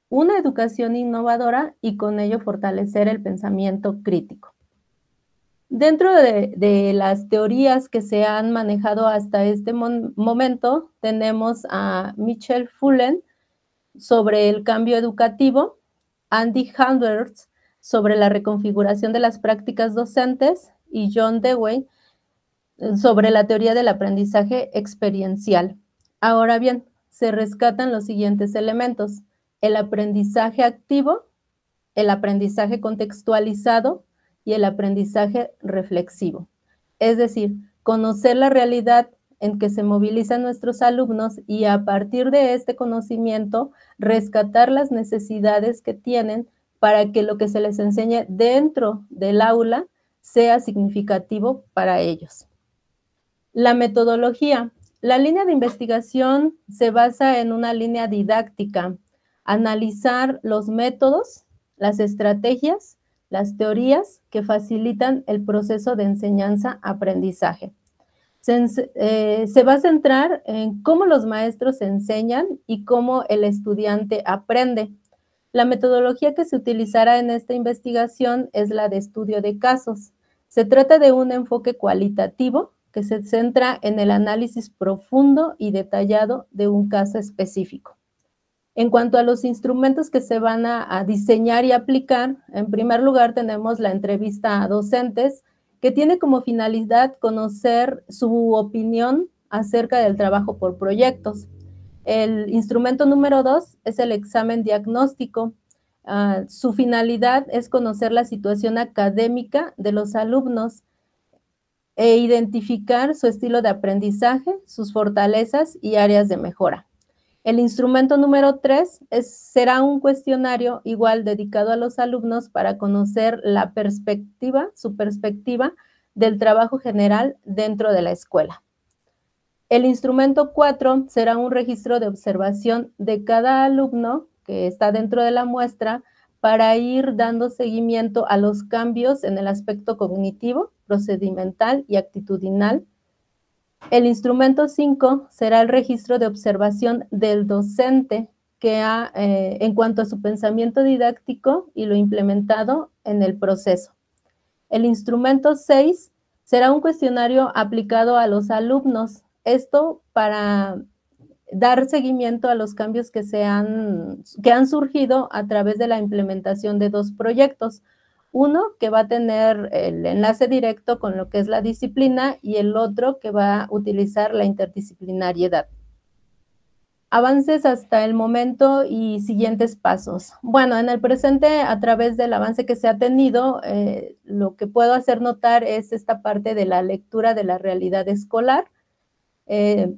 G: una educación innovadora y con ello fortalecer el pensamiento crítico. Dentro de, las teorías que se han manejado hasta este momento, tenemos a Michelle Fullen sobre el cambio educativo, Andy Handwerts sobre la reconfiguración de las prácticas docentes y John Dewey sobre la teoría del aprendizaje experiencial. Ahora bien, se rescatan los siguientes elementos. El aprendizaje activo, el aprendizaje contextualizado y el aprendizaje reflexivo. Es decir, conocer la realidad en que se movilizan nuestros alumnos y a partir de este conocimiento rescatar las necesidades que tienen para que lo que se les enseñe dentro del aula sea significativo para ellos. La metodología. La línea de investigación se basa en una línea didáctica, analizar los métodos, las estrategias, las teorías que facilitan el proceso de enseñanza-aprendizaje. Eh, se, va a centrar en cómo los maestros enseñan y cómo el estudiante aprende. La metodología que se utilizará en esta investigación es la de estudio de casos. Se trata de un enfoque cualitativo que se centra en el análisis profundo y detallado de un caso específico. En cuanto a los instrumentos que se van a, diseñar y aplicar, en primer lugar tenemos la entrevista a docentes, que tiene como finalidad conocer su opinión acerca del trabajo por proyectos. El instrumento número dos es el examen diagnóstico. Ah, su finalidad es conocer la situación académica de los alumnos e identificar su estilo de aprendizaje, sus fortalezas y áreas de mejora. El instrumento número 3 será un cuestionario igual dedicado a los alumnos para conocer la perspectiva, su perspectiva del trabajo general dentro de la escuela. El instrumento 4 será un registro de observación de cada alumno que está dentro de la muestra para ir dando seguimiento a los cambios en el aspecto cognitivo, procedimental y actitudinal. El instrumento 5 será el registro de observación del docente que eh, en cuanto a su pensamiento didáctico y lo implementado en el proceso. El instrumento 6 será un cuestionario aplicado a los alumnos, esto para dar seguimiento a los cambios que, se que han surgido a través de la implementación de dos proyectos, uno que va a tener el enlace directo con lo que es la disciplina y el otro que va a utilizar la interdisciplinariedad. Avances hasta el momento y siguientes pasos. Bueno, en el presente, a través del avance que se ha tenido, eh, lo que puedo hacer notar es esta parte de la lectura de la realidad escolar. Eh,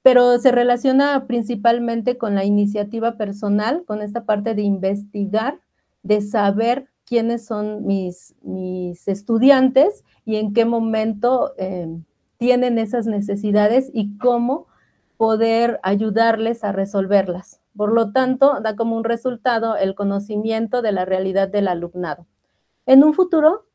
G: pero se relaciona principalmente con la iniciativa personal, con esta parte de investigar, de saber, quiénes son mis, mis estudiantes y en qué momento eh, tienen esas necesidades y cómo poder ayudarles a resolverlas. Por lo tanto, da como un resultado el conocimiento de la realidad del alumnado. En un futuro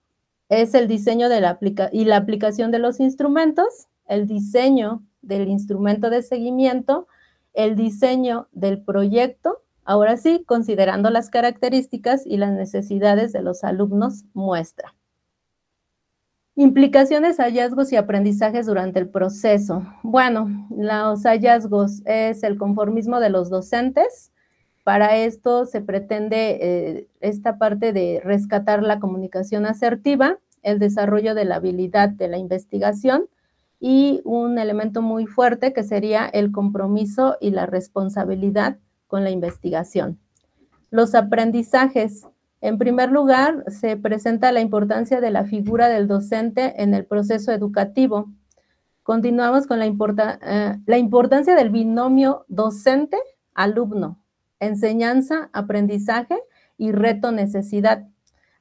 G: es el diseño de la y la aplicación de los instrumentos, el diseño del instrumento de seguimiento, el diseño del proyecto Ahora sí, considerando las características y las necesidades de los alumnos, muestra. Implicaciones, hallazgos y aprendizajes durante el proceso. Bueno, los hallazgos es el conformismo de los docentes. Para esto se pretende eh, esta parte de rescatar la comunicación asertiva, el desarrollo de la habilidad de la investigación y un elemento muy fuerte que sería el compromiso y la responsabilidad con la investigación. Los aprendizajes. En primer lugar, se presenta la importancia de la figura del docente en el proceso educativo. Continuamos con la, eh, la importancia del binomio docente-alumno, enseñanza-aprendizaje y reto-necesidad.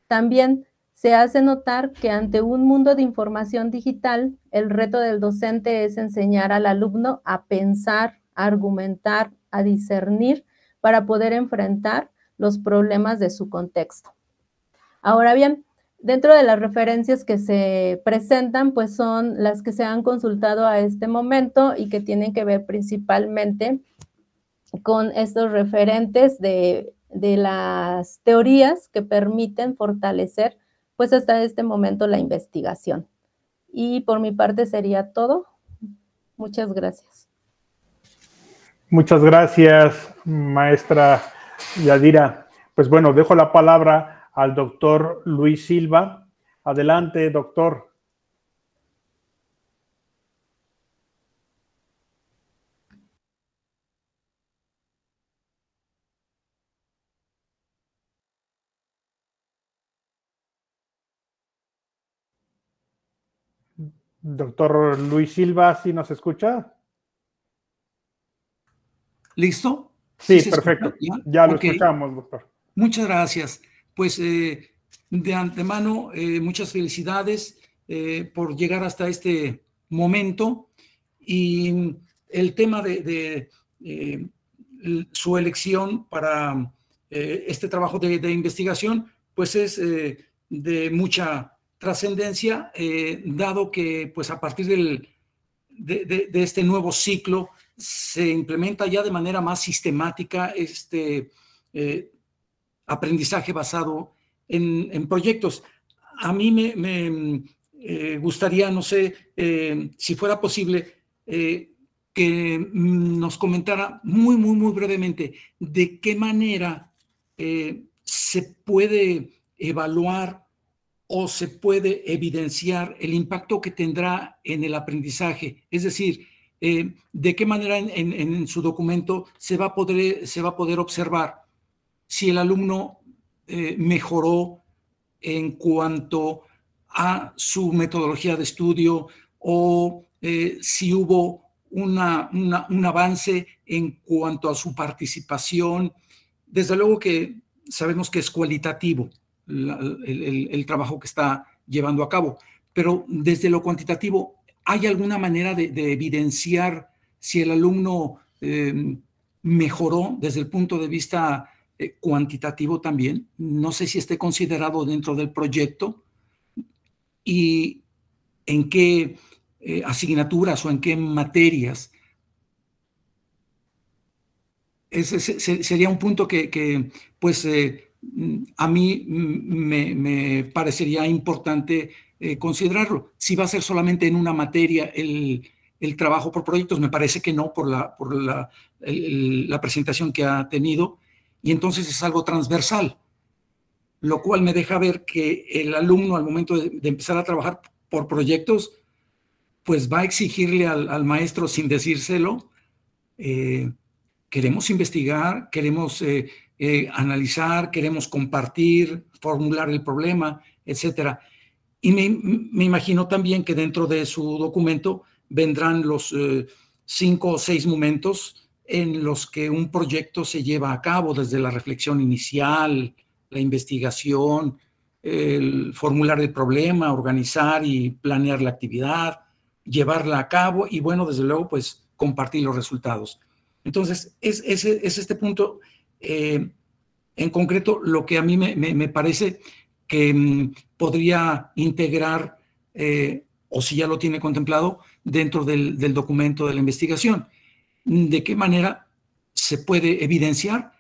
G: También se hace notar que ante un mundo de información digital, el reto del docente es enseñar al alumno a pensar, a argumentar, a discernir para poder enfrentar los problemas de su contexto. Ahora bien, dentro de las referencias que se presentan, pues son las que se han consultado a este momento y que tienen que ver principalmente con estos referentes de, de las teorías que permiten fortalecer, pues hasta este momento, la investigación. Y por mi parte sería todo. Muchas gracias.
A: Muchas gracias, maestra Yadira. Pues bueno, dejo la palabra al doctor Luis Silva. Adelante, doctor. Doctor Luis Silva, ¿sí nos escucha? ¿Listo? Sí, perfecto. Ya, lo escuchamos, doctor.
H: Muchas gracias. Pues eh, de antemano, eh, muchas felicidades eh, por llegar hasta este momento. Y el tema de, su elección para este trabajo de, investigación, pues es de mucha trascendencia, dado que pues a partir del, de este nuevo ciclo se implementa ya de manera más sistemática este eh, aprendizaje basado en, proyectos. A mí me, eh, gustaría, no sé, eh, si fuera posible, que nos comentara muy, muy, muy brevemente de qué manera se puede evaluar o se puede evidenciar el impacto que tendrá en el aprendizaje. Es decir, eh, de qué manera en, su documento se va, a poder, observar si el alumno eh, mejoró en cuanto a su metodología de estudio o eh, si hubo un avance en cuanto a su participación. Desde luego que sabemos que es cualitativo el trabajo que está llevando a cabo, pero desde lo cuantitativo ¿Hay alguna manera de, evidenciar si el alumno em, mejoró desde el punto de vista eh, cuantitativo también? No sé si esté considerado dentro del proyecto y en qué eh, asignaturas o en qué materias. Ese sería un punto que, pues, eh, a mí me, parecería importante eh, considerarlo. Si va a ser solamente en una materia el, trabajo por proyectos, me parece que no por, la, por la, presentación que ha tenido, y entonces es algo transversal, lo cual me deja ver que el alumno al momento de, empezar a trabajar por proyectos, pues va a exigirle al, maestro sin decírselo, eh, queremos investigar, queremos... Eh, eh, analizar, queremos compartir, formular el problema, etcétera. Y me, imagino también que dentro de su documento vendrán los eh, cinco o seis momentos en los que un proyecto se lleva a cabo, desde la reflexión inicial, la investigación, el formular el problema, organizar y planear la actividad, llevarla a cabo y bueno, desde luego, pues compartir los resultados. Entonces, es, es, es este punto eh, en concreto, lo que a mí me, parece que mm, podría integrar, eh, o si ya lo tiene contemplado, dentro del, documento de la investigación. ¿De qué manera se puede evidenciar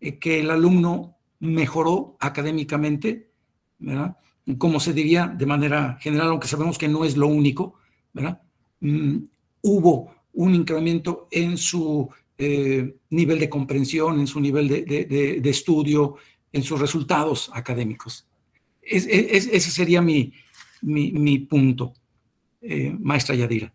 H: eh, que el alumno mejoró académicamente, ¿verdad? como se diría de manera general, aunque sabemos que no es lo único, ¿verdad? Mm, hubo un incremento en su eh, nivel de comprensión, en su nivel de, estudio, en sus resultados académicos. ese sería mi, mi, punto, eh, maestra Yadira.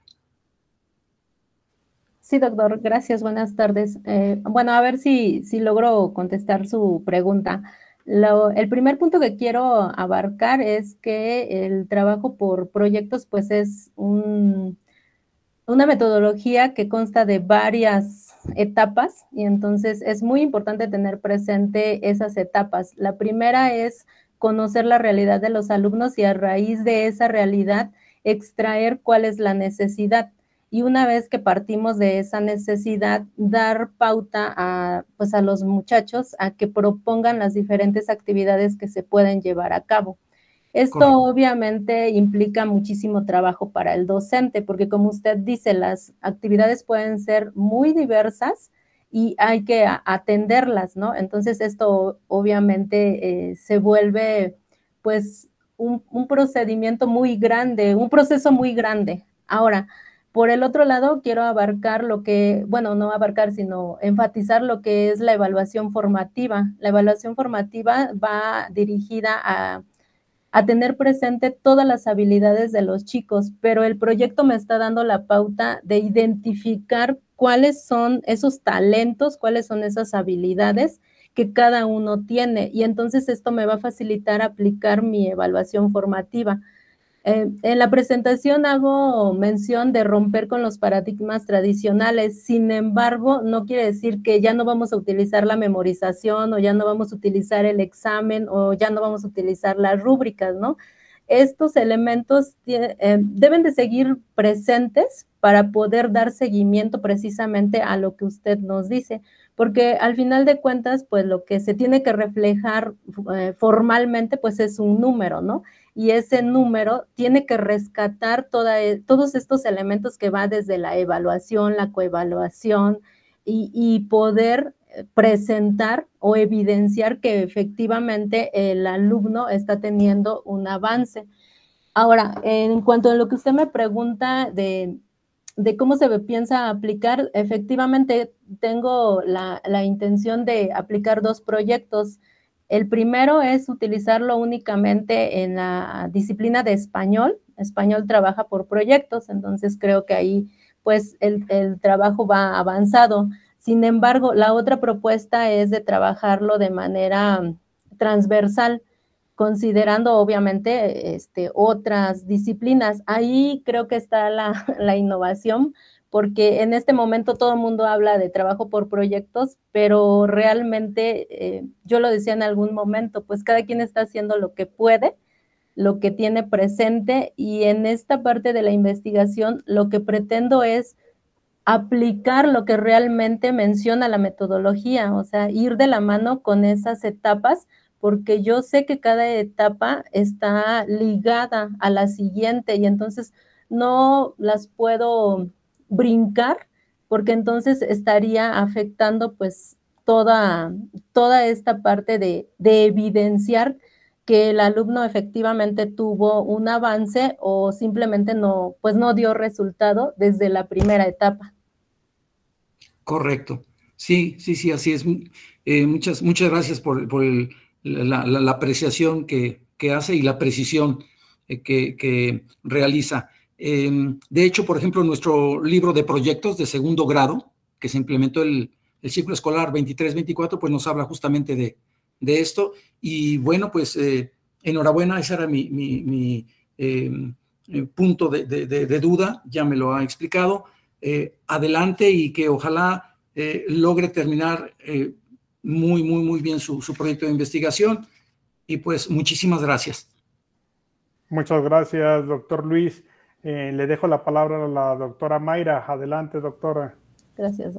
G: Sí, doctor, gracias, buenas tardes. Eh, bueno, a ver si, si logro contestar su pregunta. el primer punto que quiero abarcar es que el trabajo por proyectos, pues es un una metodología que consta de varias etapas y entonces es muy importante tener presente esas etapas. La primera es conocer la realidad de los alumnos y a raíz de esa realidad extraer cuál es la necesidad. Y una vez que partimos de esa necesidad, dar pauta a, pues, a los muchachos a que propongan las diferentes actividades que se pueden llevar a cabo. Esto obviamente implica muchísimo trabajo para el docente, porque como usted dice, las actividades pueden ser muy diversas y hay que atenderlas, ¿no? Entonces esto obviamente eh, se vuelve pues un, procedimiento muy grande, un proceso muy grande. Ahora, por el otro lado, quiero abarcar lo que, bueno, no abarcar, sino enfatizar lo que es la evaluación formativa. La evaluación formativa va dirigida a a tener presente todas las habilidades de los chicos, pero el proyecto me está dando la pauta de identificar cuáles son esos talentos, cuáles son esas habilidades que cada uno tiene. Y entonces esto me va a facilitar aplicar mi evaluación formativa. Eh, en la presentación hago mención de romper con los paradigmas tradicionales, sin embargo, no quiere decir que ya no vamos a utilizar la memorización o ya no vamos a utilizar el examen o ya no vamos a utilizar las rúbricas, ¿no? Estos elementos eh, deben de seguir presentes para poder dar seguimiento precisamente a lo que usted nos dice, porque al final de cuentas, pues lo que se tiene que reflejar eh, formalmente, pues es un número, ¿no? y ese número tiene que rescatar e, todos estos elementos que va desde la evaluación, la coevaluación y, poder eh, presentar o evidenciar que efectivamente el alumno está teniendo un avance. Ahora, en cuanto a lo que usted me pregunta de, cómo se piensa aplicar, efectivamente tengo la intención de aplicar dos proyectos el primero es utilizarlo únicamente en la disciplina de español. Español trabaja por proyectos, entonces creo que ahí pues el, trabajo va avanzado. Sin embargo, la otra propuesta es de trabajarlo de manera transversal, considerando obviamente este, otras disciplinas. Ahí creo que está la, la innovación, porque en este momento todo el mundo habla de trabajo por proyectos, pero realmente, eh, yo lo decía en algún momento, pues cada quien está haciendo lo que puede, lo que tiene presente y en esta parte de la investigación lo que pretendo es aplicar lo que realmente menciona la metodología, o sea, ir de la mano con esas etapas, porque yo sé que cada etapa está ligada a la siguiente y entonces no las puedo brincar, porque entonces estaría afectando pues toda, toda esta parte de, de evidenciar que el alumno efectivamente tuvo un avance o simplemente no, pues no dio resultado desde la primera etapa.
H: Correcto. Sí, sí, sí, así es. Eh, muchas, muchas gracias por, por la, la, apreciación que, que, hace y la precisión eh, que, que, realiza. Em, de hecho, por ejemplo, nuestro libro de proyectos de segundo grado, que se implementó el, el ciclo escolar 23-24, pues nos habla justamente de, esto. Y bueno, pues eh, enhorabuena, ese era mi, mi, em, eh, punto de, duda, ya me lo ha explicado. Eh, adelante y que ojalá logre terminar muy, muy, muy bien su, su proyecto de investigación. Y pues muchísimas gracias.
A: Muchas gracias, doctor Luis. Eh, le dejo la palabra a la doctora Mayra. Adelante, doctora.
G: Gracias.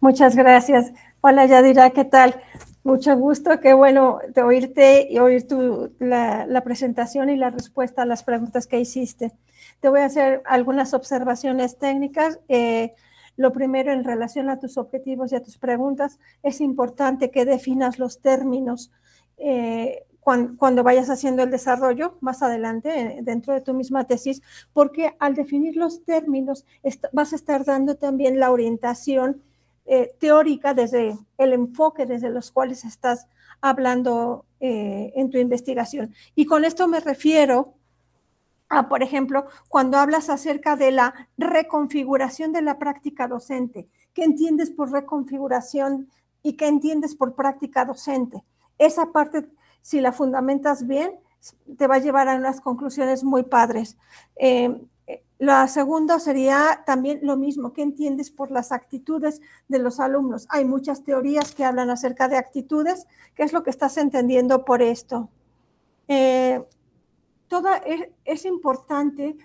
F: Muchas gracias. Hola, Yadira, ¿qué tal? Mucho gusto, qué bueno de oírte y oír tu, la, presentación y la respuesta a las preguntas que hiciste. Te voy a hacer algunas observaciones técnicas. Eh, lo primero, en relación a tus objetivos y a tus preguntas, es importante que definas los términos eh, cuando, vayas haciendo el desarrollo más adelante eh, dentro de tu misma tesis, porque al definir los términos vas a estar dando también la orientación eh, teórica desde el enfoque desde los cuales estás hablando eh, en tu investigación. Y con esto me refiero a, por ejemplo, cuando hablas acerca de la reconfiguración de la práctica docente. ¿Qué entiendes por reconfiguración y qué entiendes por práctica docente? Esa parte si la fundamentas bien, te va a llevar a unas conclusiones muy padres. Eh, eh, la segunda sería también lo mismo, ¿qué entiendes por las actitudes de los alumnos? Hay muchas teorías que hablan acerca de actitudes, ¿qué es lo que estás entendiendo por esto? Eh, e, es, importante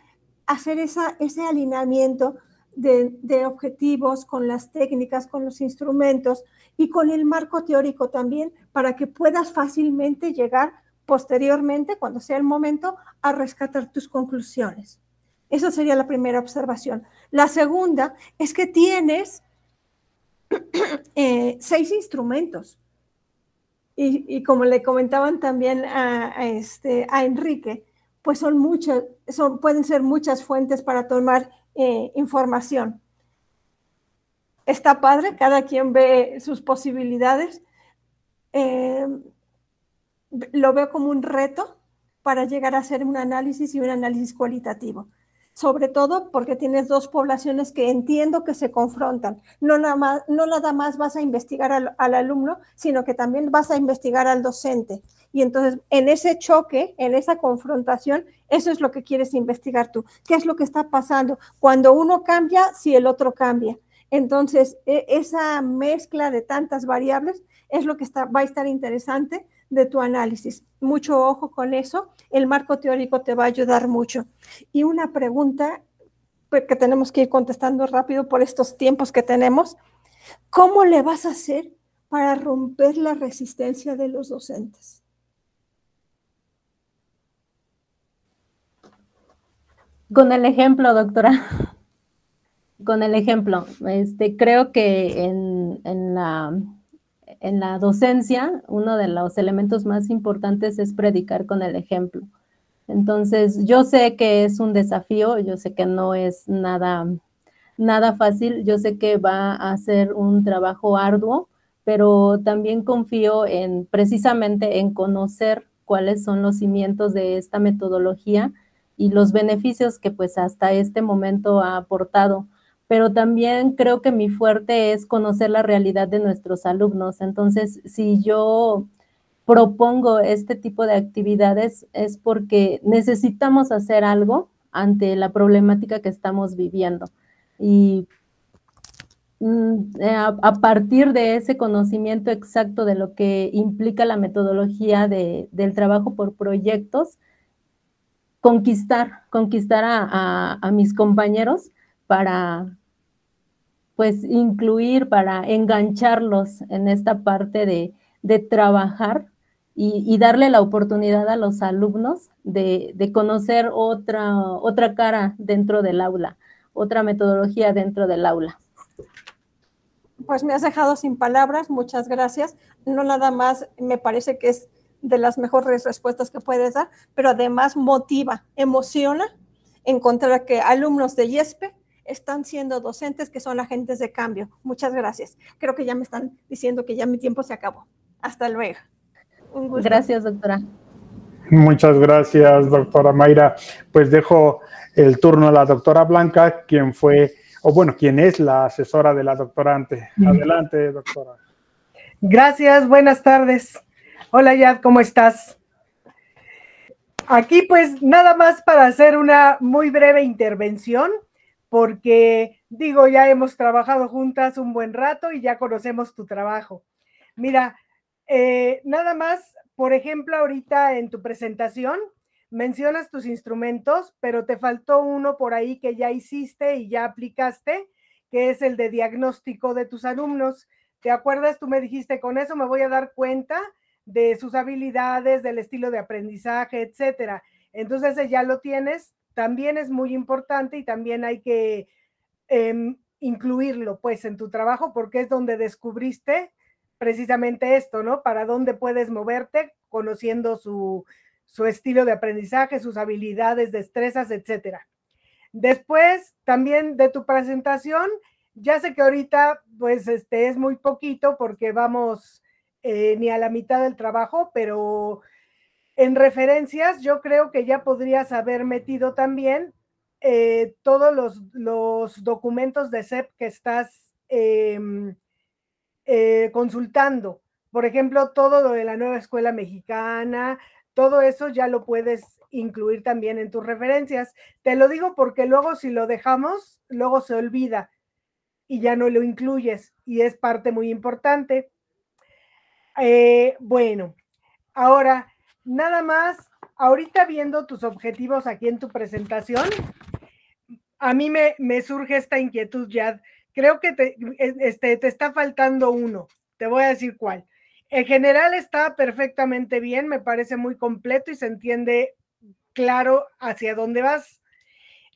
F: hacer ese alineamiento de, objetivos, con las técnicas, con los instrumentos y con el marco teórico también para que puedas fácilmente llegar posteriormente, cuando sea el momento, a rescatar tus conclusiones. Esa sería la primera observación. La segunda es que tienes eh, seis instrumentos. Y, como le comentaban también a, este, a Enrique, pues son muchas, son, pueden ser muchas fuentes para tomar eh, información. Está padre, cada quien ve sus posibilidades. Eh, lo veo como un reto para llegar a hacer un análisis y un análisis cualitativo. Sobre todo porque tienes dos poblaciones que entiendo que se confrontan. No nada más, vas a investigar al alumno, sino que también vas a investigar al docente. Y entonces, en ese choque, en esa confrontación, eso es lo que quieres investigar tú. ¿Qué es lo que está pasando? Cuando uno cambia, si el otro cambia. Entonces, e, esa mezcla de tantas variables es lo que va a estar interesante de tu análisis. Mucho ojo con eso. El marco teórico te va a ayudar mucho. Y una pregunta que tenemos que ir contestando rápido por estos tiempos que tenemos. ¿Cómo le vas a hacer para romper la resistencia de los docentes?
G: Con el ejemplo, doctora. Con el ejemplo. Este, creo que en, la, docencia, uno de los elementos más importantes es predicar con el ejemplo. Entonces, yo sé que es un desafío, yo sé que no es nada, nada fácil, yo sé que va a ser un trabajo arduo, pero también confío en precisamente en conocer cuáles son los cimientos de esta metodología y los beneficios que pues hasta este momento ha aportado. Pero también creo que mi fuerte es conocer la realidad de nuestros alumnos. Entonces, si yo propongo este tipo de actividades es porque necesitamos hacer algo ante la problemática que estamos viviendo. Y mm, eh, a partir de ese conocimiento exacto de lo que implica la metodología del trabajo por proyectos, conquistar, conquistar a, mis compañeros para pues incluir, para engancharlos en esta parte de, trabajar y, darle la oportunidad a los alumnos de, de, conocer otra, otra cara dentro del aula, otra metodología dentro del aula. Pues me has
F: dejado sin palabras, muchas gracias. No nada más, me parece que es de las mejores respuestas que puedes dar, pero además motiva, emociona encontrar que alumnos de YESPE están siendo docentes que son agentes de cambio. Muchas gracias. Creo que ya me están diciendo que ya mi tiempo se acabó. Hasta luego. Gracias,
G: doctora.
A: Muchas gracias, doctora Mayra. Pues dejo el turno a la doctora Blanca, quien fue, o bueno, quien es la asesora de la doctorante. Mm. Adelante, doctora.
I: Gracias, buenas tardes. Hola Yad, ¿cómo estás? Aquí pues nada más para hacer una muy breve intervención, porque digo, ya hemos trabajado juntas un buen rato y ya conocemos tu trabajo. Mira, eh, nada más, por ejemplo, ahorita en tu presentación mencionas tus instrumentos, pero te faltó uno por ahí que ya hiciste y ya aplicaste, que es el de diagnóstico de tus alumnos. ¿Te acuerdas? Tú me dijiste, con eso me voy a dar cuenta de sus habilidades, del estilo de aprendizaje, etcétera. Entonces, ya lo tienes, también es muy importante y también hay que em, incluirlo pues en tu trabajo porque es donde descubriste precisamente esto, ¿no? Para dónde puedes moverte conociendo su, su estilo de aprendizaje, sus habilidades, destrezas, etcétera. Después también de tu presentación, ya sé que ahorita pues este es muy poquito porque vamos eh, ni a la mitad del trabajo, pero en referencias yo creo que ya podrías haber metido también eh, todos los, los, documentos de SEP que estás em, eh, consultando. Por ejemplo, todo lo de la nueva escuela mexicana, todo eso ya lo puedes incluir también en tus referencias. Te lo digo porque luego si lo dejamos, luego se olvida y ya no lo incluyes y es parte muy importante. Eh, bueno, ahora, nada más, ahorita viendo tus objetivos aquí en tu presentación, a mí me, surge esta inquietud, Yad. Creo que este, te, está faltando uno. Te voy a decir cuál. En general está perfectamente bien, me parece muy completo y se entiende claro hacia dónde vas.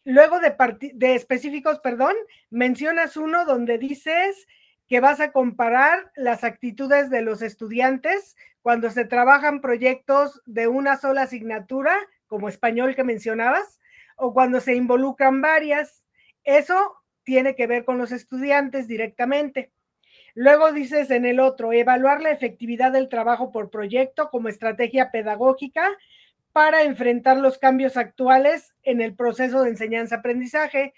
I: Luego de, de específicos, perdón, mencionas uno donde dices que vas a comparar las actitudes de los estudiantes cuando se trabajan proyectos de una sola asignatura, como español que mencionabas, o cuando se involucran varias. Eso tiene que ver con los estudiantes directamente. Luego dices en el otro, evaluar la efectividad del trabajo por proyecto como estrategia pedagógica para enfrentar los cambios actuales en el proceso de enseñanza-aprendizaje.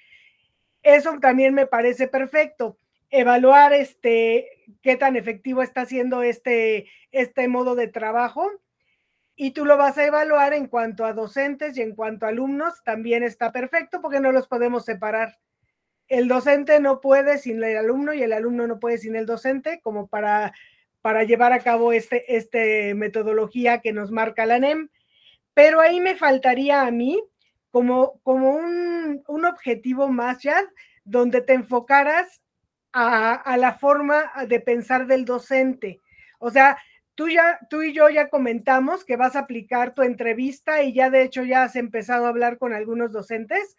I: Eso también me parece perfecto evaluar este, qué tan efectivo está haciendo este, este modo de trabajo y tú lo vas a evaluar en cuanto a docentes y en cuanto a alumnos, también está perfecto porque no los podemos separar. El docente no puede sin el alumno y el alumno no puede sin el docente, como para, para llevar a cabo esta este metodología que nos marca la NEM. Pero ahí me faltaría a mí como, como un, un objetivo más ya, donde te enfocaras a, la forma de pensar del docente. O sea, tú ya, tú y yo ya comentamos que vas a aplicar tu entrevista y ya de hecho ya has empezado a hablar con algunos docentes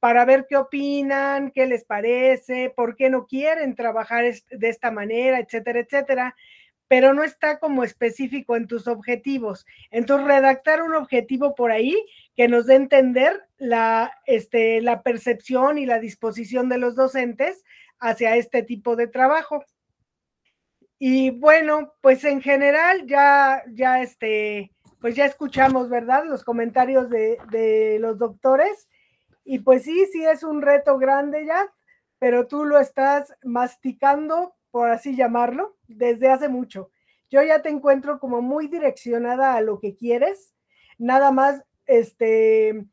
I: para ver qué opinan, qué les parece, por qué no quieren trabajar de esta manera, etcétera, etcétera, pero no está como específico en tus objetivos. Entonces, redactar un objetivo por ahí que nos dé entender la, este, la percepción y la disposición de los docentes hacia este tipo de trabajo. Y bueno, pues en general ya, ya este, pues ya escuchamos, ¿verdad? Los comentarios de, de los doctores. Y pues sí, sí es un reto grande ya, pero tú lo estás masticando, por así llamarlo, desde hace mucho. Yo ya te encuentro como muy direccionada a lo que quieres. Nada más, este,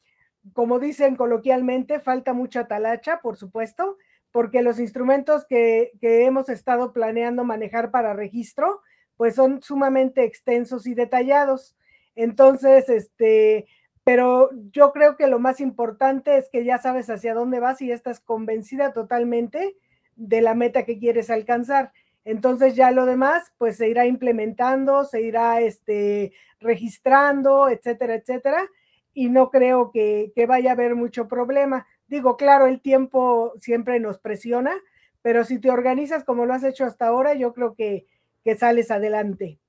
I: como dicen coloquialmente, falta mucha talacha, por supuesto, porque los instrumentos que, hemos estado planeando manejar para registro, pues son sumamente extensos y detallados. Entonces, este, pero yo creo que lo más importante es que ya sabes hacia dónde vas y estás convencida totalmente de la meta que quieres alcanzar. Entonces ya lo demás, pues se irá implementando, se irá este, registrando, etcétera, etcétera. Y no creo que vaya a haber mucho problema. Digo, claro, el tiempo siempre nos presiona, pero si te organizas como lo has hecho hasta ahora, yo creo que, sales adelante.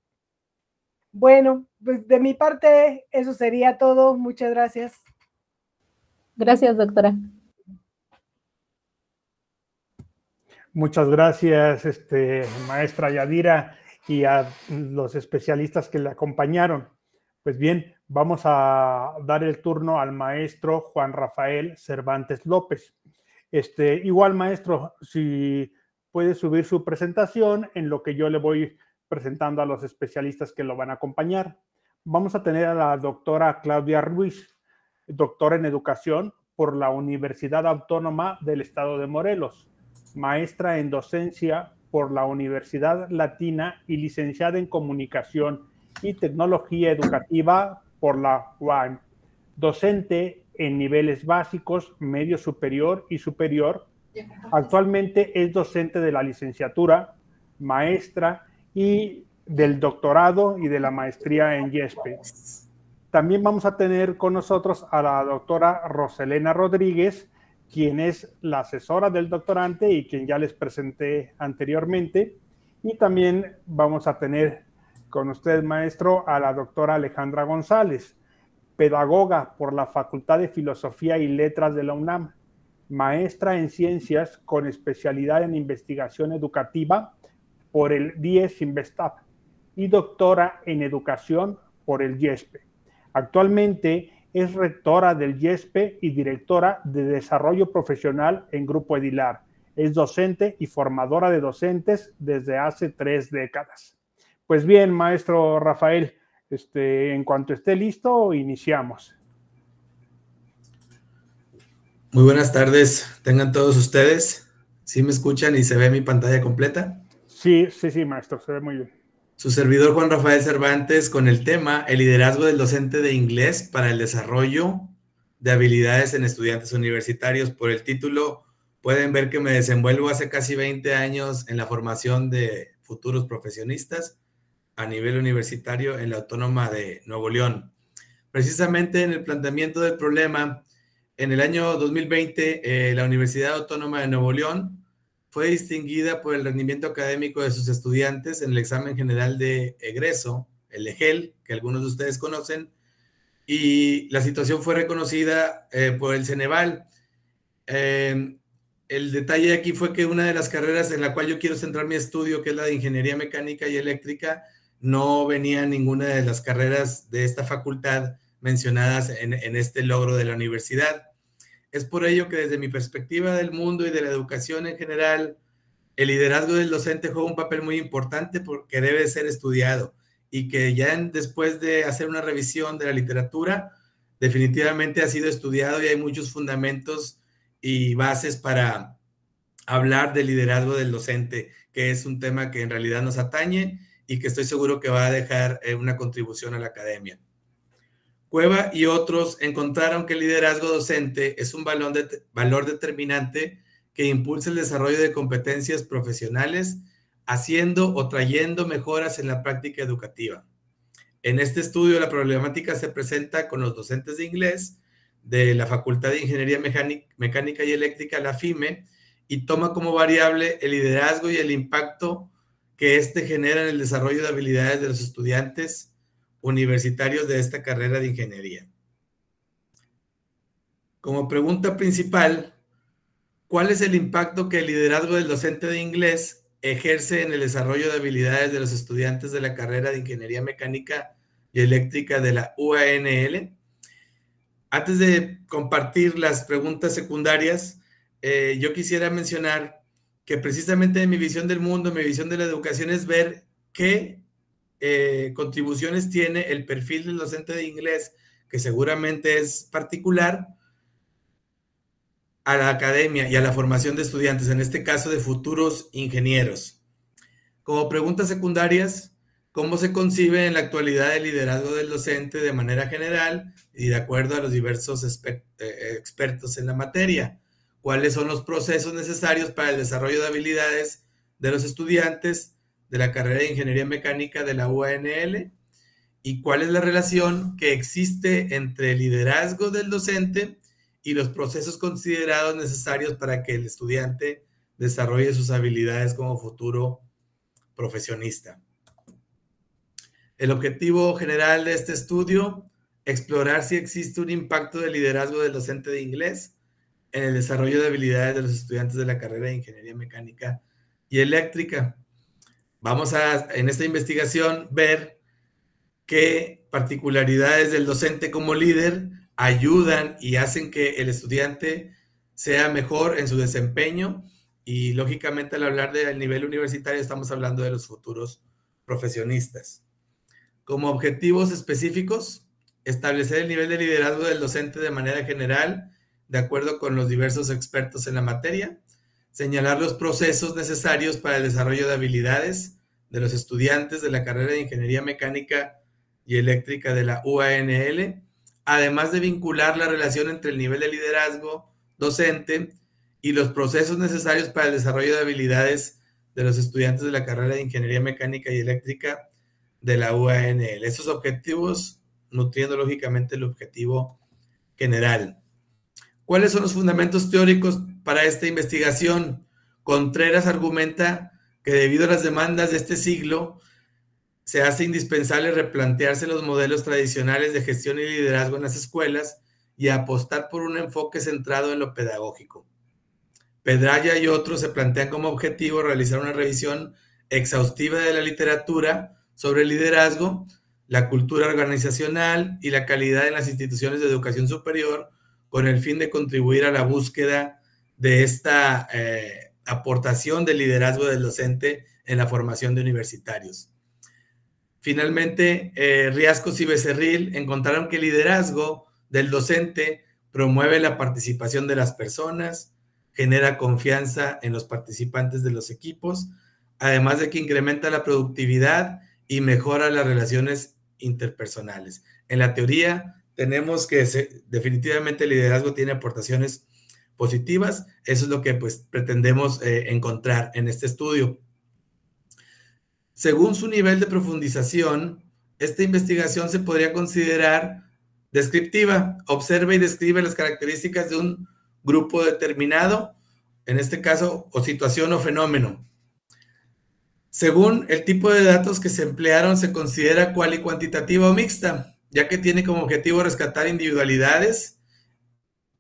I: Bueno, pues de mi parte, eso sería todo. Muchas gracias.
G: Gracias, doctora.
A: Muchas gracias, este, maestra Yadira, y a los especialistas que le acompañaron. Pues bien, vamos a dar el turno al maestro Juan Rafael Cervantes López. Este, igual, maestro, si puede subir su presentación en lo que yo le voy presentando a los especialistas que lo van a acompañar. Vamos a tener a la doctora Claudia Ruiz, doctora en educación por la Universidad Autónoma del Estado de Morelos, maestra en docencia por la Universidad Latina y licenciada en comunicación y tecnología educativa por la UAM, docente en niveles básicos, medio superior y superior. Actualmente es docente de la licenciatura, maestra y del doctorado y de la maestría en YESPE. También vamos a tener con nosotros a la doctora Roselena Rodríguez, quien es la asesora del doctorante y quien ya les presenté anteriormente. Y también vamos a tener con usted, maestro, a la doctora Alejandra González, pedagoga por la Facultad de Filosofía y Letras de la UNAM, maestra en ciencias con especialidad en investigación educativa por el DIES Investap y doctora en educación por el YESPE. Actualmente es rectora del YESPE y directora de desarrollo profesional en Grupo Edilar. Es docente y formadora de docentes desde hace tres décadas. Pues bien, maestro Rafael, este, en cuanto esté listo, iniciamos.
J: Muy buenas tardes, tengan todos ustedes. ¿Sí me escuchan y se ve mi pantalla completa? Sí,
A: sí, sí, maestro, se ve muy bien.
J: Su servidor Juan Rafael Cervantes con el tema El liderazgo del docente de inglés para el desarrollo de habilidades en estudiantes universitarios. Por el título pueden ver que me desenvuelvo hace casi 20 años en la formación de futuros profesionistas a nivel universitario en la Autónoma de Nuevo León. Precisamente en el planteamiento del problema, en el año 2020, eh, la Universidad Autónoma de Nuevo León fue distinguida por el rendimiento académico de sus estudiantes en el examen general de egreso, el EGEL, que algunos de ustedes conocen, y la situación fue reconocida eh, por el Ceneval. Em, el detalle aquí fue que una de las carreras en la cual yo quiero centrar mi estudio, que es la de ingeniería mecánica y eléctrica, no venía ninguna de las carreras de esta facultad mencionadas en, este logro de la universidad. Es por ello que desde mi perspectiva del mundo y de la educación en general, el liderazgo del docente juega un papel muy importante porque debe ser estudiado y que ya después de hacer una revisión de la literatura, definitivamente ha sido estudiado y hay muchos fundamentos y bases para hablar del liderazgo del docente, que es un tema que en realidad nos atañe y que estoy seguro que va a dejar eh, una contribución a la academia. Cueva y otros encontraron que el liderazgo docente es un valor, de, valor determinante que impulsa el desarrollo de competencias profesionales, haciendo o trayendo mejoras en la práctica educativa. En este estudio la problemática se presenta con los docentes de inglés de la Facultad de Ingeniería Mecánica y Eléctrica, la FIME, y toma como variable el liderazgo y el impacto que éste genera en el desarrollo de habilidades de los estudiantes universitarios de esta carrera de ingeniería. Como pregunta principal, ¿cuál es el impacto que el liderazgo del docente de inglés ejerce en el desarrollo de habilidades de los estudiantes de la carrera de Ingeniería Mecánica y Eléctrica de la UANL? Antes de compartir las preguntas secundarias, eh, yo quisiera mencionar que precisamente mi visión del mundo, mi visión de la educación es ver qué eh, contribuciones tiene el perfil del docente de inglés, que seguramente es particular, a la academia y a la formación de estudiantes, en este caso de futuros ingenieros. Como preguntas secundarias, ¿cómo se concibe en la actualidad el liderazgo del docente de manera general y de acuerdo a los diversos eh, expertos en la materia? cuáles son los procesos necesarios para el desarrollo de habilidades de los estudiantes de la carrera de Ingeniería Mecánica de la UNL y cuál es la relación que existe entre el liderazgo del docente y los procesos considerados necesarios para que el estudiante desarrolle sus habilidades como futuro profesionista. El objetivo general de este estudio, explorar si existe un impacto del liderazgo del docente de inglés en el desarrollo de habilidades de los estudiantes de la carrera de Ingeniería Mecánica y Eléctrica. Vamos a, en esta investigación, ver qué particularidades del docente como líder ayudan y hacen que el estudiante sea mejor en su desempeño y lógicamente al hablar del nivel universitario estamos hablando de los futuros profesionistas. Como objetivos específicos, establecer el nivel de liderazgo del docente de manera general, de acuerdo con los diversos expertos en la materia, señalar los procesos necesarios para el desarrollo de habilidades de los estudiantes de la carrera de Ingeniería Mecánica y Eléctrica de la UANL, además de vincular la relación entre el nivel de liderazgo docente y los procesos necesarios para el desarrollo de habilidades de los estudiantes de la carrera de Ingeniería Mecánica y Eléctrica de la UANL. Esos objetivos nutriendo lógicamente el objetivo general. ¿Cuáles son los fundamentos teóricos para esta investigación? Contreras argumenta que debido a las demandas de este siglo, se hace indispensable replantearse los modelos tradicionales de gestión y liderazgo en las escuelas y apostar por un enfoque centrado en lo pedagógico. Pedraya y otros se plantean como objetivo realizar una revisión exhaustiva de la literatura sobre el liderazgo, la cultura organizacional y la calidad en las instituciones de educación superior con el fin de contribuir a la búsqueda de esta eh, aportación del liderazgo del docente en la formación de universitarios. Finalmente, eh, Riascos y Becerril encontraron que el liderazgo del docente promueve la participación de las personas, genera confianza en los participantes de los equipos, además de que incrementa la productividad y mejora las relaciones interpersonales. En la teoría, tenemos que definitivamente el liderazgo tiene aportaciones positivas. Eso es lo que pues pretendemos eh, encontrar en este estudio. Según su nivel de profundización, esta investigación se podría considerar descriptiva. Observa y describe las características de un grupo determinado, en este caso, o situación o fenómeno. Según el tipo de datos que se emplearon, se considera cual y cuantitativa o mixta ya que tiene como objetivo rescatar individualidades,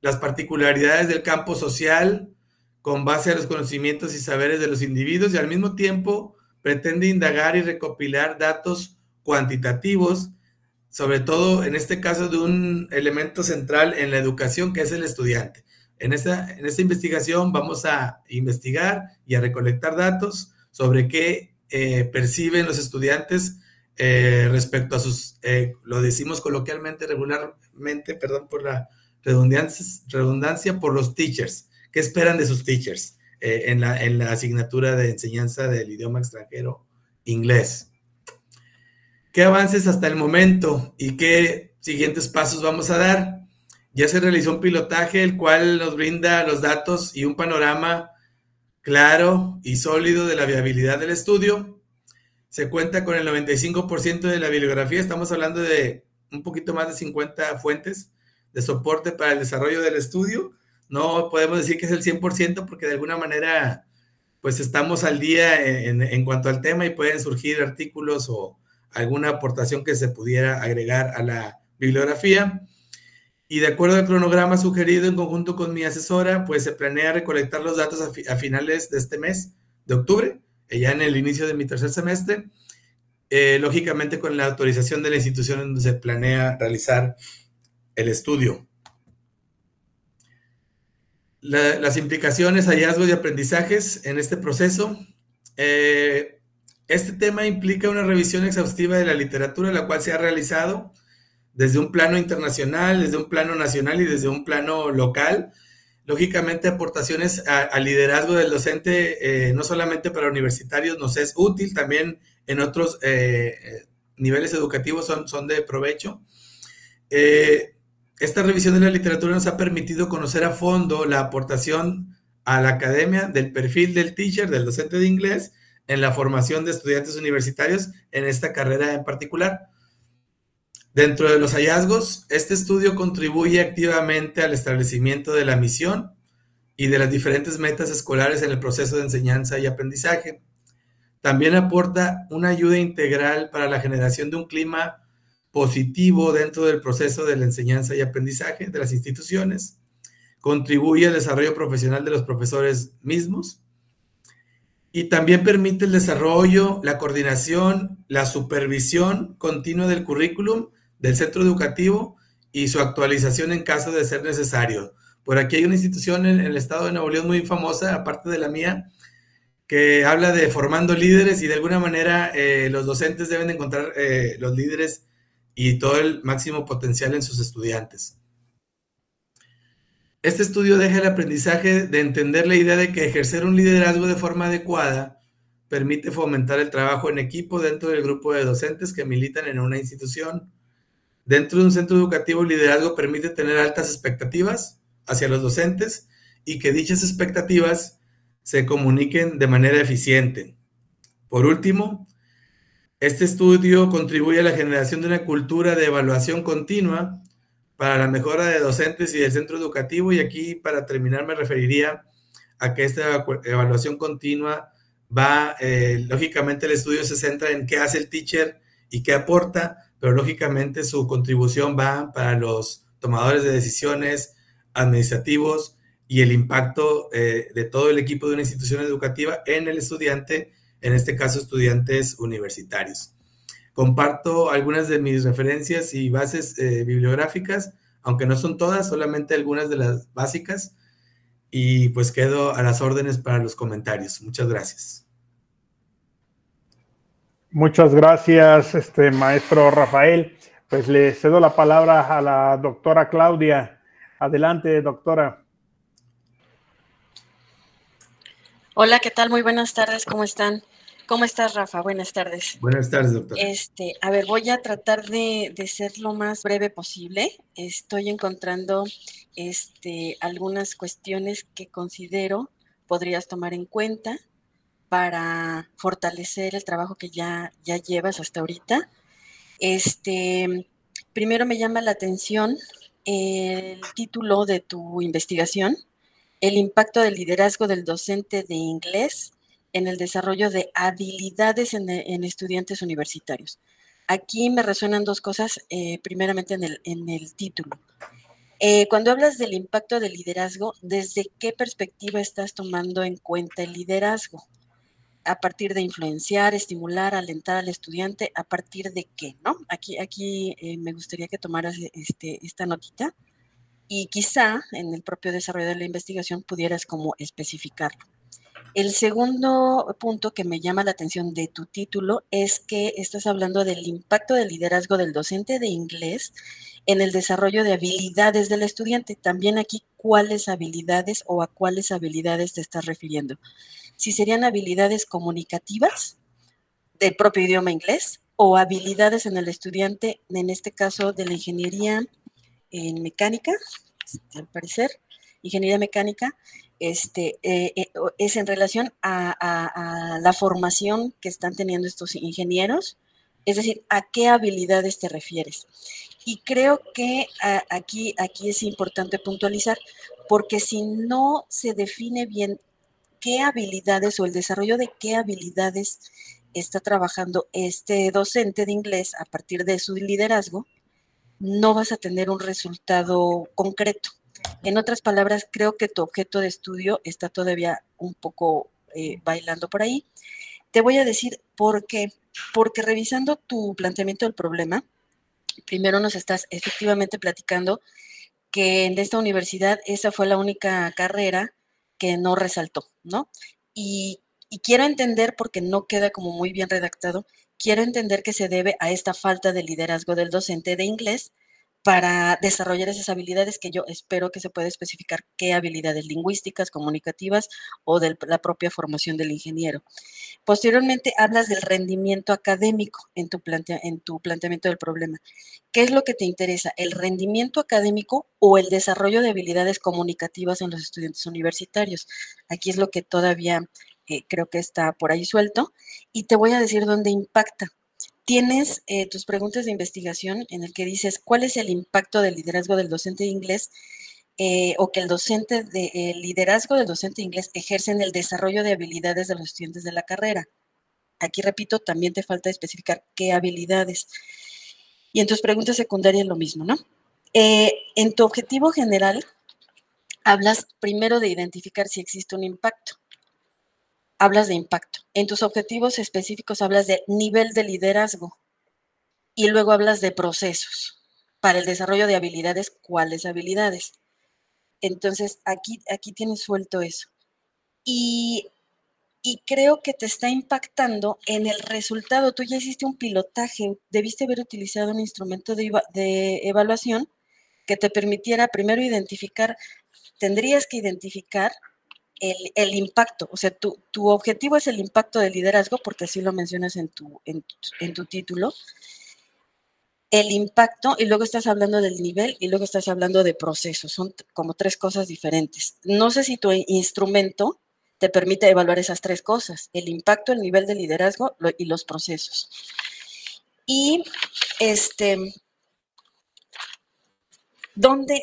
J: las particularidades del campo social con base a los conocimientos y saberes de los individuos y al mismo tiempo pretende indagar y recopilar datos cuantitativos, sobre todo en este caso de un elemento central en la educación que es el estudiante. En esta, en esta investigación vamos a investigar y a recolectar datos sobre qué eh, perciben los estudiantes eh, respecto a sus, eh, lo decimos coloquialmente, regularmente, perdón por la redundancia, redundancia por los teachers. ¿Qué esperan de sus teachers eh, en, la, en la asignatura de enseñanza del idioma extranjero inglés? ¿Qué avances hasta el momento y qué siguientes pasos vamos a dar? Ya se realizó un pilotaje el cual nos brinda los datos y un panorama claro y sólido de la viabilidad del estudio se cuenta con el 95% de la bibliografía, estamos hablando de un poquito más de 50 fuentes de soporte para el desarrollo del estudio. No podemos decir que es el 100% porque de alguna manera pues estamos al día en, cuanto al tema y pueden surgir artículos o alguna aportación que se pudiera agregar a la bibliografía. Y de acuerdo al cronograma sugerido en conjunto con mi asesora, pues se planea recolectar los datos a finales de este mes, de octubre, eh, ya en el inicio de mi tercer semestre, eh, lógicamente con la autorización de la institución donde se planea realizar el estudio. las implicaciones, hallazgos y aprendizajes en este proceso. Eh, este tema implica una revisión exhaustiva de la literatura, la cual se ha realizado desde un plano internacional, desde un plano nacional y desde un plano local, Lógicamente, aportaciones al liderazgo del docente, eh, no solamente para universitarios, nos es útil, también en otros eh, eh, niveles educativos son, son de provecho. esta revisión de la literatura nos ha permitido conocer a fondo la aportación a la academia del perfil del teacher, del docente de inglés, en la formación de estudiantes universitarios en esta carrera en particular. Dentro de los hallazgos, este estudio contribuye activamente al establecimiento de la misión y de las diferentes metas escolares en el proceso de enseñanza y aprendizaje. También aporta una ayuda integral para la generación de un clima positivo dentro del proceso de la enseñanza y aprendizaje de las instituciones. Contribuye al desarrollo profesional de los profesores mismos y también permite el desarrollo, la coordinación, la supervisión continua del currículum del centro educativo y su actualización en caso de ser necesario. Por aquí hay una institución en, el estado de Nuevo León muy famosa, aparte de la mía, que habla de formando líderes y de alguna manera eh, los docentes deben encontrar eh, los líderes y todo el máximo potencial en sus estudiantes. Este estudio deja el aprendizaje de entender la idea de que ejercer un liderazgo de forma adecuada permite fomentar el trabajo en equipo dentro del grupo de docentes que militan en una institución Dentro de un centro educativo, el liderazgo permite tener altas expectativas hacia los docentes y que dichas expectativas se comuniquen de manera eficiente. Por último, este estudio contribuye a la generación de una cultura de evaluación continua para la mejora de docentes y del centro educativo. Y aquí, para terminar, me referiría a que esta evaluación continua va, eh, lógicamente el estudio se centra en qué hace el teacher y qué aporta, pero lógicamente su contribución va para los tomadores de decisiones administrativos y el impacto eh, de todo el equipo de una institución educativa en el estudiante, en este caso estudiantes universitarios. Comparto algunas de mis referencias y bases eh, bibliográficas, aunque no son todas, solamente algunas de las básicas, y pues quedo a las órdenes para los comentarios. Muchas gracias.
A: Muchas gracias, este maestro Rafael. Pues le cedo la palabra a la doctora Claudia. Adelante, doctora.
K: Hola, ¿qué tal? Muy buenas tardes, ¿cómo están? ¿Cómo estás, Rafa? Buenas tardes. Buenas tardes, doctora. Este, a ver, voy a tratar de, ser lo más breve posible. Estoy encontrando este, algunas cuestiones que considero podrías tomar en cuenta para fortalecer el trabajo que ya, ya llevas hasta ahorita. Este, primero me llama la atención el título de tu investigación, el impacto del liderazgo del docente de inglés en el desarrollo de habilidades en, estudiantes universitarios. Aquí me resuenan dos cosas, eh, primeramente en el, título. Eh, cuando hablas del impacto del liderazgo, ¿desde qué perspectiva estás tomando en cuenta el liderazgo? a partir de influenciar, estimular, alentar al estudiante, a partir de qué, ¿no? Aquí, aquí eh, me gustaría que tomaras eh, este, esta notita y quizá en el propio desarrollo de la investigación pudieras como especificarlo. El segundo punto que me llama la atención de tu título es que estás hablando del impacto del liderazgo del docente de inglés en el desarrollo de habilidades del estudiante. También aquí cuáles habilidades o a cuáles habilidades te estás refiriendo. Si serían habilidades comunicativas del propio idioma inglés o habilidades en el estudiante, en este caso de la ingeniería en mecánica, este, al parecer, ingeniería mecánica, este, eh, eh, es en relación a, la formación que están teniendo estos ingenieros es decir, ¿a qué habilidades te refieres? Y creo que aquí, aquí es importante puntualizar, porque si no se define bien qué habilidades o el desarrollo de qué habilidades está trabajando este docente de inglés a partir de su liderazgo, no vas a tener un resultado concreto. En otras palabras, creo que tu objeto de estudio está todavía un poco eh, bailando por ahí. Te voy a decir por qué porque revisando tu planteamiento del problema, primero nos estás efectivamente platicando que en esta universidad esa fue la única carrera que no resaltó, ¿no? Y, y, quiero entender, porque no queda como muy bien redactado, quiero entender que se debe a esta falta de liderazgo del docente de inglés para desarrollar esas habilidades que yo espero que se pueda especificar qué habilidades lingüísticas, comunicativas o de la propia formación del ingeniero. Posteriormente hablas del rendimiento académico en tu, en tu planteamiento del problema. ¿Qué es lo que te interesa? ¿El rendimiento académico o el desarrollo de habilidades comunicativas en los estudiantes universitarios? Aquí es lo que todavía eh, creo que está por ahí suelto y te voy a decir dónde impacta tienes eh, tus preguntas de investigación en el que dices cuál es el impacto del liderazgo del docente de inglés eh, o que el docente de, el liderazgo del docente inglés ejerce en el desarrollo de habilidades de los estudiantes de la carrera. Aquí repito, también te falta especificar qué habilidades. Y en tus preguntas secundarias lo mismo, ¿no? Eh, en tu objetivo general, hablas primero de identificar si existe un impacto hablas de impacto. En tus objetivos específicos hablas de nivel de liderazgo y luego hablas de procesos para el desarrollo de habilidades, ¿cuáles habilidades? Entonces, aquí, aquí tienes suelto eso. Y, creo que te está impactando en el resultado. Tú ya hiciste un pilotaje, debiste haber utilizado un instrumento de, de evaluación que te permitiera primero identificar, tendrías que identificar el, impacto, o sea, tu, objetivo es el impacto del liderazgo, porque así lo mencionas en tu, en, en tu título, el impacto y luego estás hablando del nivel y luego estás hablando de proceso, son como tres cosas diferentes. No sé si tu instrumento te permite evaluar esas tres cosas, el impacto, el nivel de liderazgo y los procesos. Y este, ¿Dónde,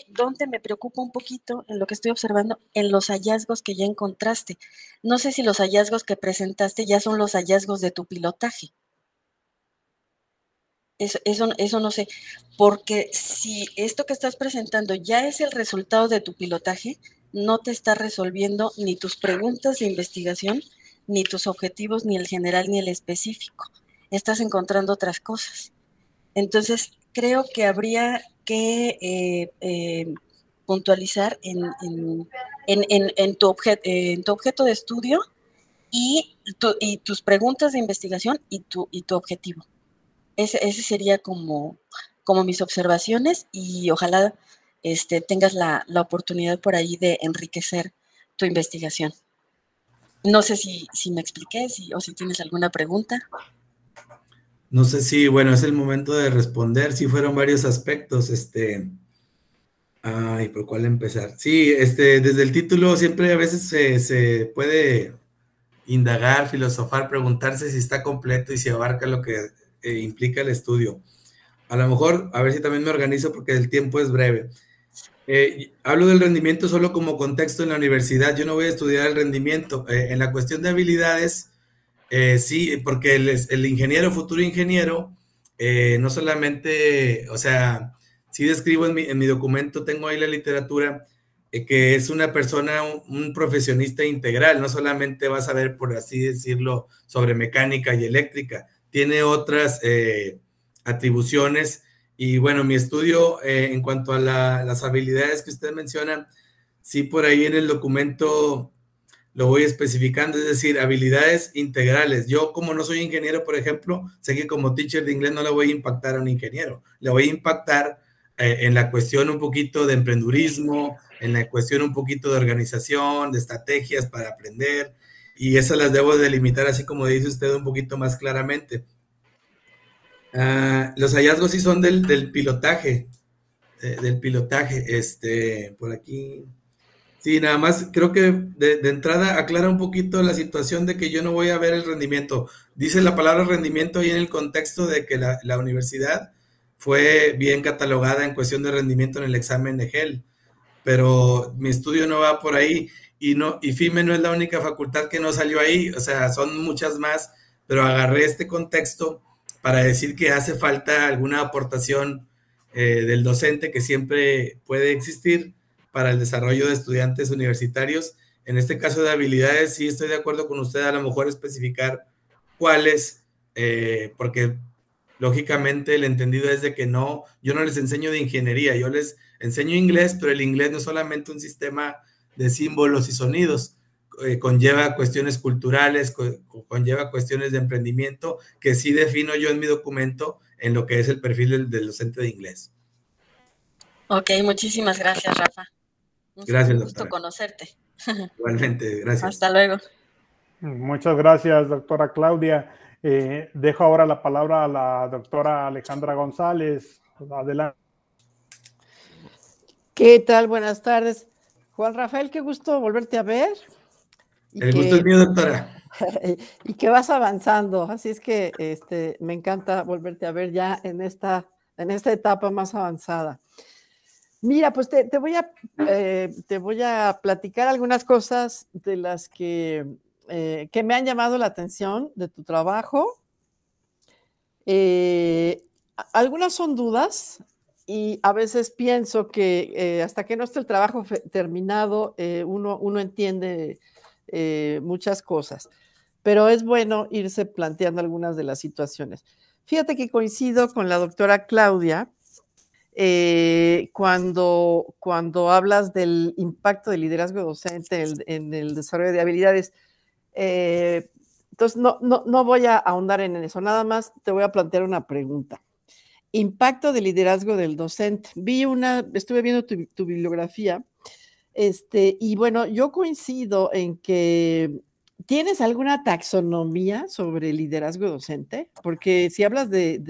K: me preocupa un poquito en lo que estoy observando? En los hallazgos que ya encontraste. No sé si los hallazgos que presentaste ya son los hallazgos de tu pilotaje. Eso, eso, eso, no sé, porque si esto que estás presentando ya es el resultado de tu pilotaje, no te está resolviendo ni tus preguntas de investigación, ni tus objetivos, ni el general, ni el específico. Estás encontrando otras cosas. Entonces, creo que habría que eh, eh, puntualizar en, tu objeto de estudio y, tus preguntas de investigación y tu, objetivo. Ese, sería como, mis observaciones y ojalá este, tengas la, oportunidad por ahí de enriquecer tu investigación. No sé si, me expliqué o si tienes alguna pregunta.
J: No sé si, bueno, es el momento de responder. Sí, fueron varios aspectos. Este, ay, ¿por cuál empezar? Sí, este, desde el título siempre a veces se, puede indagar, filosofar, preguntarse si está completo y si abarca lo que eh, implica el estudio. A lo mejor, a ver si también me organizo porque el tiempo es breve. Eh, hablo del rendimiento solo como contexto en la universidad. Yo no voy a estudiar el rendimiento. Eh, en la cuestión de habilidades, eh, sí, porque el, el, ingeniero, futuro ingeniero, eh, no solamente, o sea, sí describo en mi, documento, tengo ahí la literatura, eh, que es una persona, un, profesionista integral, no solamente va a saber, por así decirlo, sobre mecánica y eléctrica, tiene otras atribuciones. Y bueno, mi estudio en cuanto a las habilidades que usted menciona, sí por ahí en el documento lo voy especificando, es decir, habilidades integrales. Yo como no soy ingeniero, por ejemplo, sé que como teacher de inglés no le voy a impactar a un ingeniero, le voy a impactar eh, en la cuestión un poquito de emprendurismo, en la cuestión un poquito de organización, de estrategias para aprender, y esas las debo delimitar así como dice usted un poquito más claramente. Ah, los hallazgos sí son del, del pilotaje, eh, del pilotaje, este, por aquí, Sí, nada más creo que de, entrada aclara un poquito la situación de que yo no voy a ver el rendimiento. Dice la palabra rendimiento y en el contexto de que la, universidad fue bien catalogada en cuestión de rendimiento en el examen de GEL, pero mi estudio no va por ahí y no y FIME no es la única facultad que no salió ahí, o sea, son muchas más, pero agarré este contexto para decir que hace falta alguna aportación eh, del docente que siempre puede existir para el desarrollo de estudiantes universitarios. En este caso de habilidades, sí estoy de acuerdo con usted, a lo mejor especificar cuáles, eh, porque lógicamente el entendido es de que no, yo no les enseño de ingeniería, yo les enseño inglés, pero el inglés no es solamente un sistema de símbolos y sonidos, eh, conlleva cuestiones culturales, conlleva cuestiones de emprendimiento que sí defino yo en mi documento en lo que es el perfil del, del docente de inglés.
K: Ok, muchísimas gracias, Rafa. Un gusto conocerte. Igualmente,
J: gracias.
A: Hasta luego. Muchas gracias, doctora Claudia. Eh, dejo ahora la palabra a la doctora Alejandra González. Adelante. ¿Qué tal? Buenas tardes. Juan Rafael, qué gusto volverte a ver.
H: Y El gusto es mío, doctora.
B: Y que vas avanzando. Así es que este, me encanta volverte a ver ya en esta, en esta etapa más avanzada. Mira, pues te, voy a, eh, te voy a platicar algunas cosas de las que, eh, que me han llamado la atención de tu trabajo. Eh, algunas son dudas y a veces pienso que hasta que no esté el trabajo terminado, uno, uno, entiende muchas cosas, pero es bueno irse planteando algunas de las situaciones. Fíjate que coincido con la doctora Claudia eh, cuando, cuando hablas del impacto del liderazgo docente en el, desarrollo de habilidades. Eh, entonces, no, no, no, voy a ahondar en eso, nada más te voy a plantear una pregunta. Impacto del liderazgo del docente. Vi una, estuve viendo tu, bibliografía, este, y bueno, yo coincido en que tienes alguna taxonomía sobre liderazgo docente, porque si hablas de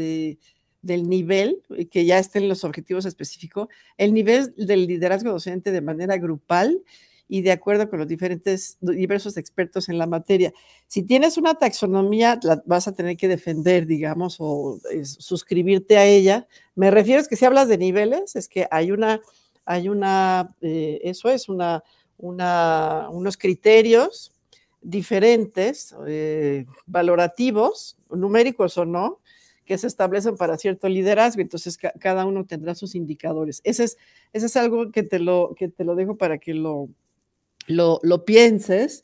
B: del nivel, eh, que ya estén los objetivos específicos, el nivel del liderazgo docente de manera grupal y de acuerdo con los diferentes, diversos expertos en la materia. Si tienes una taxonomía, la vas a tener que defender, digamos, o eh, suscribirte a ella. Me refiero a que si hablas de niveles, es que hay una, hay una, eh, eso es, una, una, unos criterios diferentes, valorativos, numéricos o no, que se establecen para cierto liderazgo, entonces cada uno tendrá sus indicadores. Ese es, ese es algo que te, lo, que te lo dejo para que lo, lo, pienses.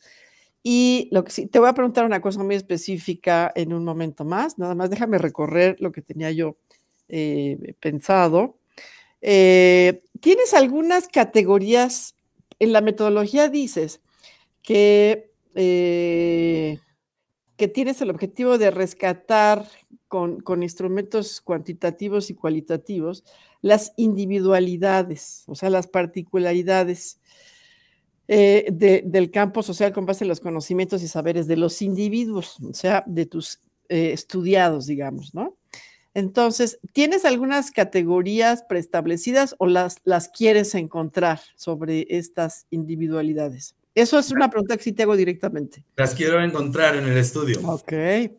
B: Y lo que sí, te voy a preguntar una cosa muy específica en un momento más, nada más déjame recorrer lo que tenía yo eh, pensado. Eh, tienes algunas categorías, en la metodología dices que, eh, que tienes el objetivo de rescatar con, instrumentos cuantitativos y cualitativos las individualidades, o sea, las particularidades eh, del campo social con base en los conocimientos y saberes de los individuos, o sea, de tus eh, estudiados, digamos, ¿no? Entonces, ¿tienes algunas categorías preestablecidas o las, las quieres encontrar sobre estas individualidades? Eso es una pregunta que sí te hago directamente.
J: Las quiero encontrar en el estudio.
B: Ok,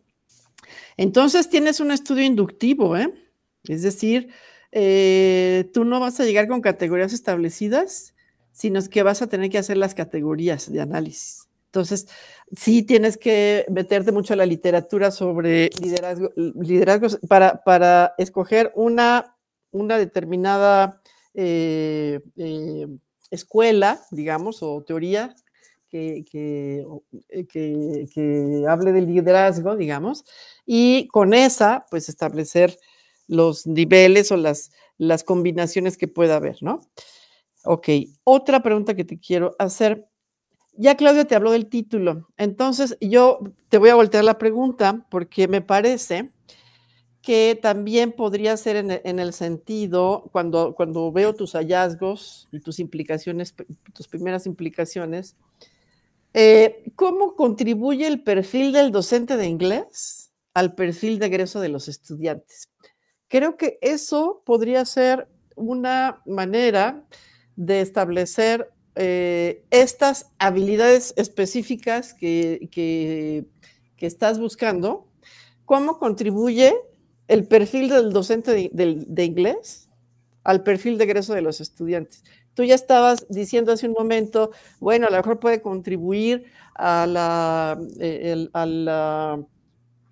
B: entonces tienes un estudio inductivo, ¿eh? Es decir, eh, tú no vas a llegar con categorías establecidas, sino que vas a tener que hacer las categorías de análisis. Entonces, sí tienes que meterte mucho a la literatura sobre liderazgo, liderazgos para, escoger una, determinada eh, escuela, digamos, o teoría eh, que, que, hable del liderazgo, digamos, y con esa, pues establecer los niveles o las, las combinaciones que pueda haber, ¿no? Ok, otra pregunta que te quiero hacer. Ya Claudia te habló del título, entonces yo te voy a voltear la pregunta porque me parece que también podría ser en, e, el sentido, cuando, cuando veo tus hallazgos y tus implicaciones, tus primeras implicaciones, eh, ¿Cómo contribuye el perfil del docente de inglés al perfil de egreso de los estudiantes? Creo que eso podría ser una manera de establecer eh, estas habilidades específicas que, que, estás buscando, cómo contribuye el perfil del docente de, de inglés al perfil de egreso de los estudiantes. Tú ya estabas diciendo hace un momento, bueno, a lo mejor puede contribuir a la, eh, a la,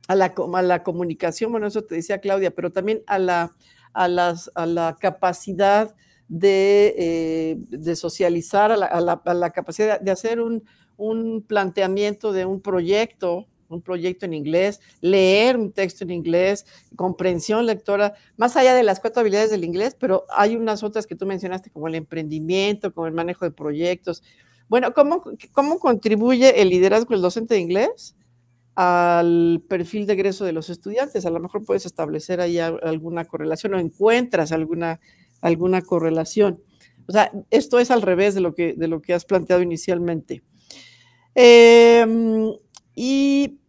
B: a la, comunicación, bueno, eso te decía Claudia, pero también a la, a la capacidad eh, de, socializar, a la, a la, a la capacidad de hacer un, un planteamiento de un proyecto un proyecto en inglés, leer un texto en inglés, comprensión lectora, más allá de las cuatro habilidades del inglés, pero hay unas otras que tú mencionaste como el emprendimiento, como el manejo de proyectos. Bueno, ¿cómo, contribuye el liderazgo del docente de inglés al perfil de egreso de los estudiantes? A lo mejor puedes establecer ahí alguna correlación o encuentras alguna, alguna correlación. O sea, esto es al revés de lo que, de lo que has planteado inicialmente. Eh, y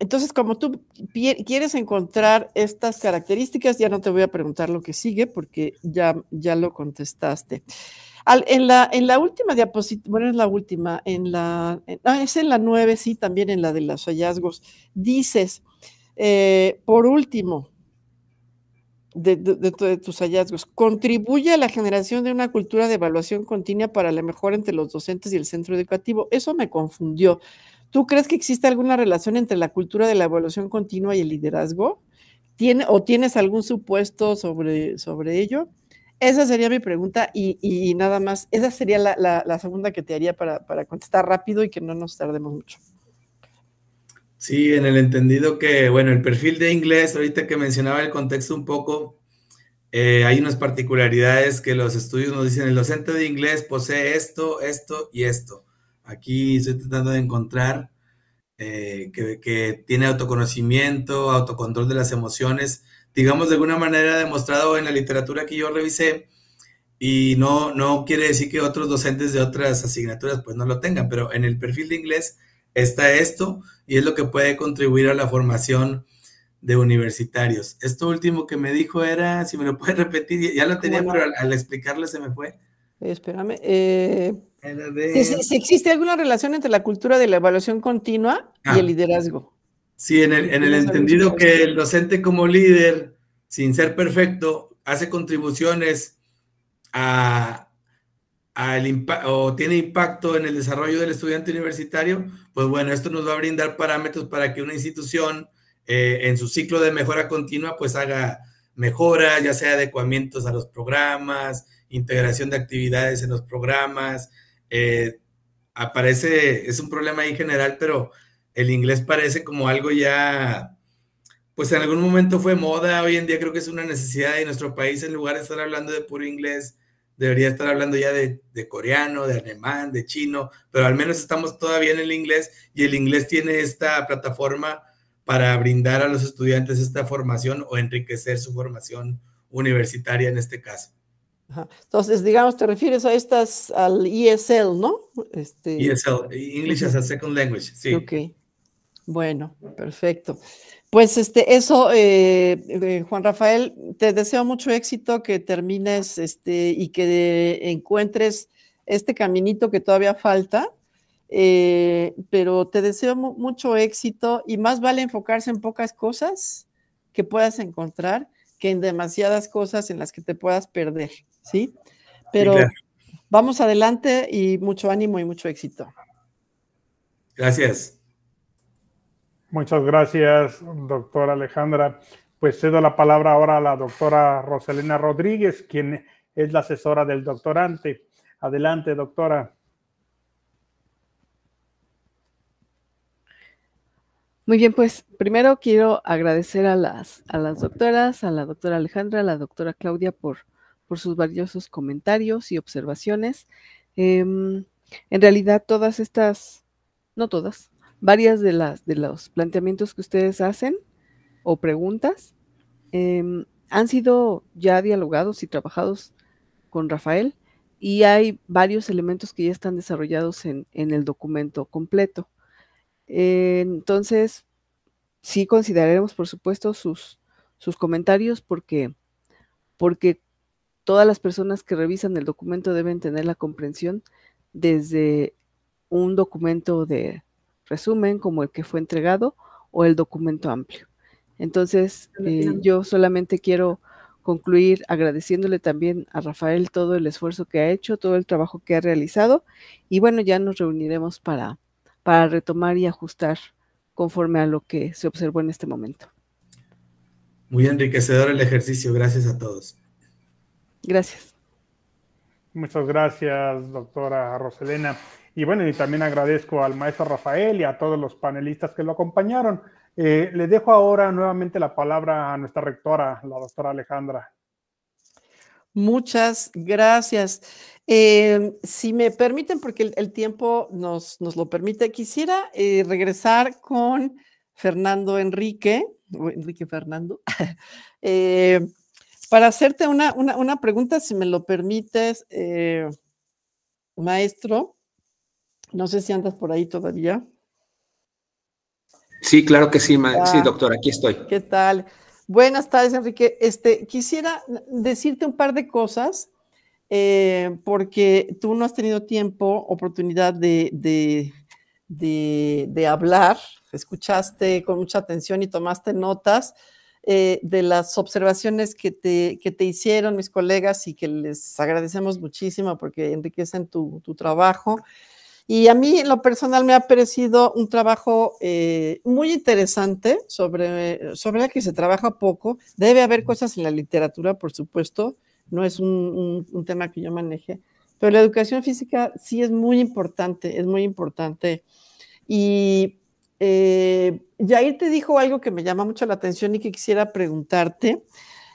B: entonces, como tú quieres encontrar estas características, ya no te voy a preguntar lo que sigue porque ya, ya lo contestaste. en, la, en la última diapositiva, bueno, es la última, en la, ah, es en la nueve, sí, también en la de los hallazgos, dices, eh, por último, de, tus hallazgos, contribuye a la generación de una cultura de evaluación continua para la mejora entre los docentes y el centro educativo. Eso me confundió. ¿Tú crees que existe alguna relación entre la cultura de la evolución continua y el liderazgo? ¿Tiene, ¿O tienes algún supuesto sobre, sobre ello? Esa sería mi pregunta y, nada más. Esa sería la, segunda que te haría para, contestar rápido y que no nos tardemos mucho.
J: Sí, en el entendido que, bueno, el perfil de inglés, ahorita que mencionaba el contexto un poco, eh, hay unas particularidades que los estudios nos dicen, el docente de inglés posee esto, esto y esto. Aquí estoy tratando de encontrar eh, que, tiene autoconocimiento, autocontrol de las emociones, digamos de alguna manera demostrado en la literatura que yo revisé. Y no, no quiere decir que otros docentes de otras asignaturas pues no lo tengan, pero en el perfil de inglés está esto y es lo que puede contribuir a la formación de universitarios. Esto último que me dijo era, si me lo puedes repetir, ya lo tenía, pero al, al, explicarlo se me fue.
B: Espérame. Eh, e. Si, existe alguna relación entre la cultura de la evaluación continua y el ah. liderazgo.
J: Sí, en el, entendido que el docente como líder, sin ser perfecto, hace contribuciones a, o tiene impacto en el desarrollo del estudiante universitario, pues bueno, esto nos va a brindar parámetros para que una institución eh, en su ciclo de mejora continua pues haga mejoras, ya sea adecuamientos a los programas, integración de actividades en los programas, eh, aparece, es un problema ahí general, pero el inglés parece como algo ya, pues en algún momento fue moda, hoy en día creo que es una necesidad y nuestro país en lugar de estar hablando de puro inglés, debería estar hablando ya de, coreano, de alemán, de chino, pero al menos estamos todavía en el inglés y el inglés tiene esta plataforma para brindar a los estudiantes esta formación o enriquecer su formación universitaria en este caso.
B: Entonces, digamos, te refieres a estas, al ESL, ¿no? ESL, este, e English
J: as a Second Language, sí. Ok,
B: bueno, perfecto. Pues este, eso, eh, eh, Juan Rafael, te deseo mucho éxito, que termines este, y que encuentres este caminito que todavía falta, eh, pero te deseo mucho éxito y más vale enfocarse en pocas cosas que puedas encontrar que en demasiadas cosas en las que te puedas perder. ¿sí? Pero vamos adelante y mucho ánimo y mucho éxito.
J: Gracias.
A: Muchas gracias, doctora Alejandra. Pues cedo la palabra ahora a la doctora Roselena Rodríguez, quien es la asesora del doctorante. Adelante, doctora.
D: Muy bien, pues primero quiero agradecer a las, a las doctoras, a la doctora Alejandra, a la doctora Claudia por por sus valiosos comentarios y observaciones. Em, en realidad, todas estas, no todas, varias de las de los planteamientos que ustedes hacen o preguntas em, han sido ya dialogados y trabajados con Rafael y hay varios elementos que ya están desarrollados en, el documento completo. entonces, sí consideraremos, por supuesto, sus, sus comentarios porque, porque todas las personas que revisan el documento deben tener la comprensión desde un documento de resumen como el que fue entregado o el documento amplio. Entonces, eh, yo solamente quiero concluir agradeciéndole también a Rafael todo el esfuerzo que ha hecho, todo el trabajo que ha realizado y bueno, ya nos reuniremos para, para retomar y ajustar conforme a lo que se observó en este momento.
J: Muy enriquecedor el ejercicio, gracias a todos.
A: Gracias. Muchas gracias, doctora Roselena. Y bueno, y también agradezco al maestro Rafael y a todos los panelistas que lo acompañaron. Eh, le dejo ahora nuevamente la palabra a nuestra rectora, la doctora Alejandra. Muchas
B: gracias. Eh, si me permiten, porque el, tiempo nos, nos, lo permite, quisiera eh, regresar con Fernando Enrique, Enrique Fernando. para hacerte una, una, pregunta, si me lo permites, eh, maestro. No sé si andas por ahí todavía.
C: Sí, claro que sí, doctor, aquí estoy.
B: ¿Qué tal? Buenas tardes, Enrique. Este, quisiera decirte un par de cosas, eh, porque tú no has tenido tiempo, oportunidad de, de, de hablar, escuchaste con mucha atención y tomaste notas eh, de las observaciones que te, que te, hicieron mis colegas y que les agradecemos muchísimo porque enriquecen tu, trabajo. Y a mí, lo personal, me ha parecido un trabajo eh, muy interesante sobre, sobre el que se trabaja poco. Debe haber cosas en la literatura, por supuesto, no es un, un tema que yo maneje, pero la educación física sí es muy importante, es muy importante. Y eh, Jair te dijo algo que me llama mucho la atención y que quisiera preguntarte.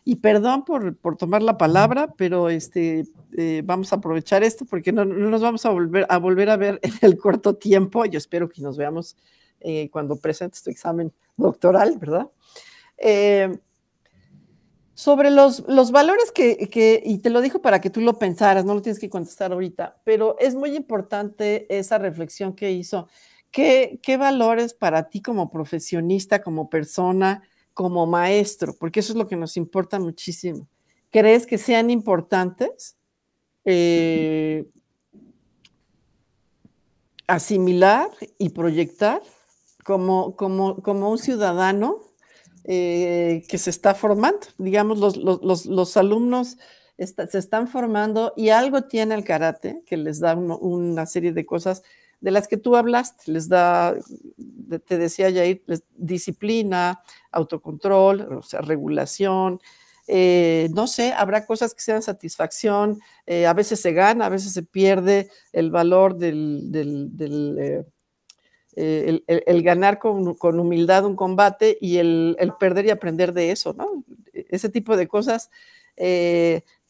B: Y perdón por, tomar la palabra, pero este, eh, vamos a aprovechar esto porque no, nos vamos a volver, a volver a ver en el corto tiempo. Yo espero que nos veamos eh, cuando presentes tu examen doctoral, ¿verdad? Eh, sobre los, valores que, que, y te lo dijo para que tú lo pensaras, no lo tienes que contestar ahorita, pero es muy importante esa reflexión que hizo. ¿Qué, valores para ti como profesionista, como persona, como maestro? Porque eso es lo que nos importa muchísimo. ¿Crees que sean importantes eh, asimilar y proyectar como, un ciudadano eh, que se está formando? Digamos, los, alumnos... se están formando y algo tiene el karate que les da una serie de cosas de las que tú hablaste. Les da, te decía Jair, disciplina, autocontrol, o sea, regulación. Eh, no sé, habrá cosas que sean satisfacción, eh, a veces se gana, a veces se pierde el valor del, eh, el, ganar con, humildad un combate y el, perder y aprender de eso, ¿no? E, ese tipo de cosas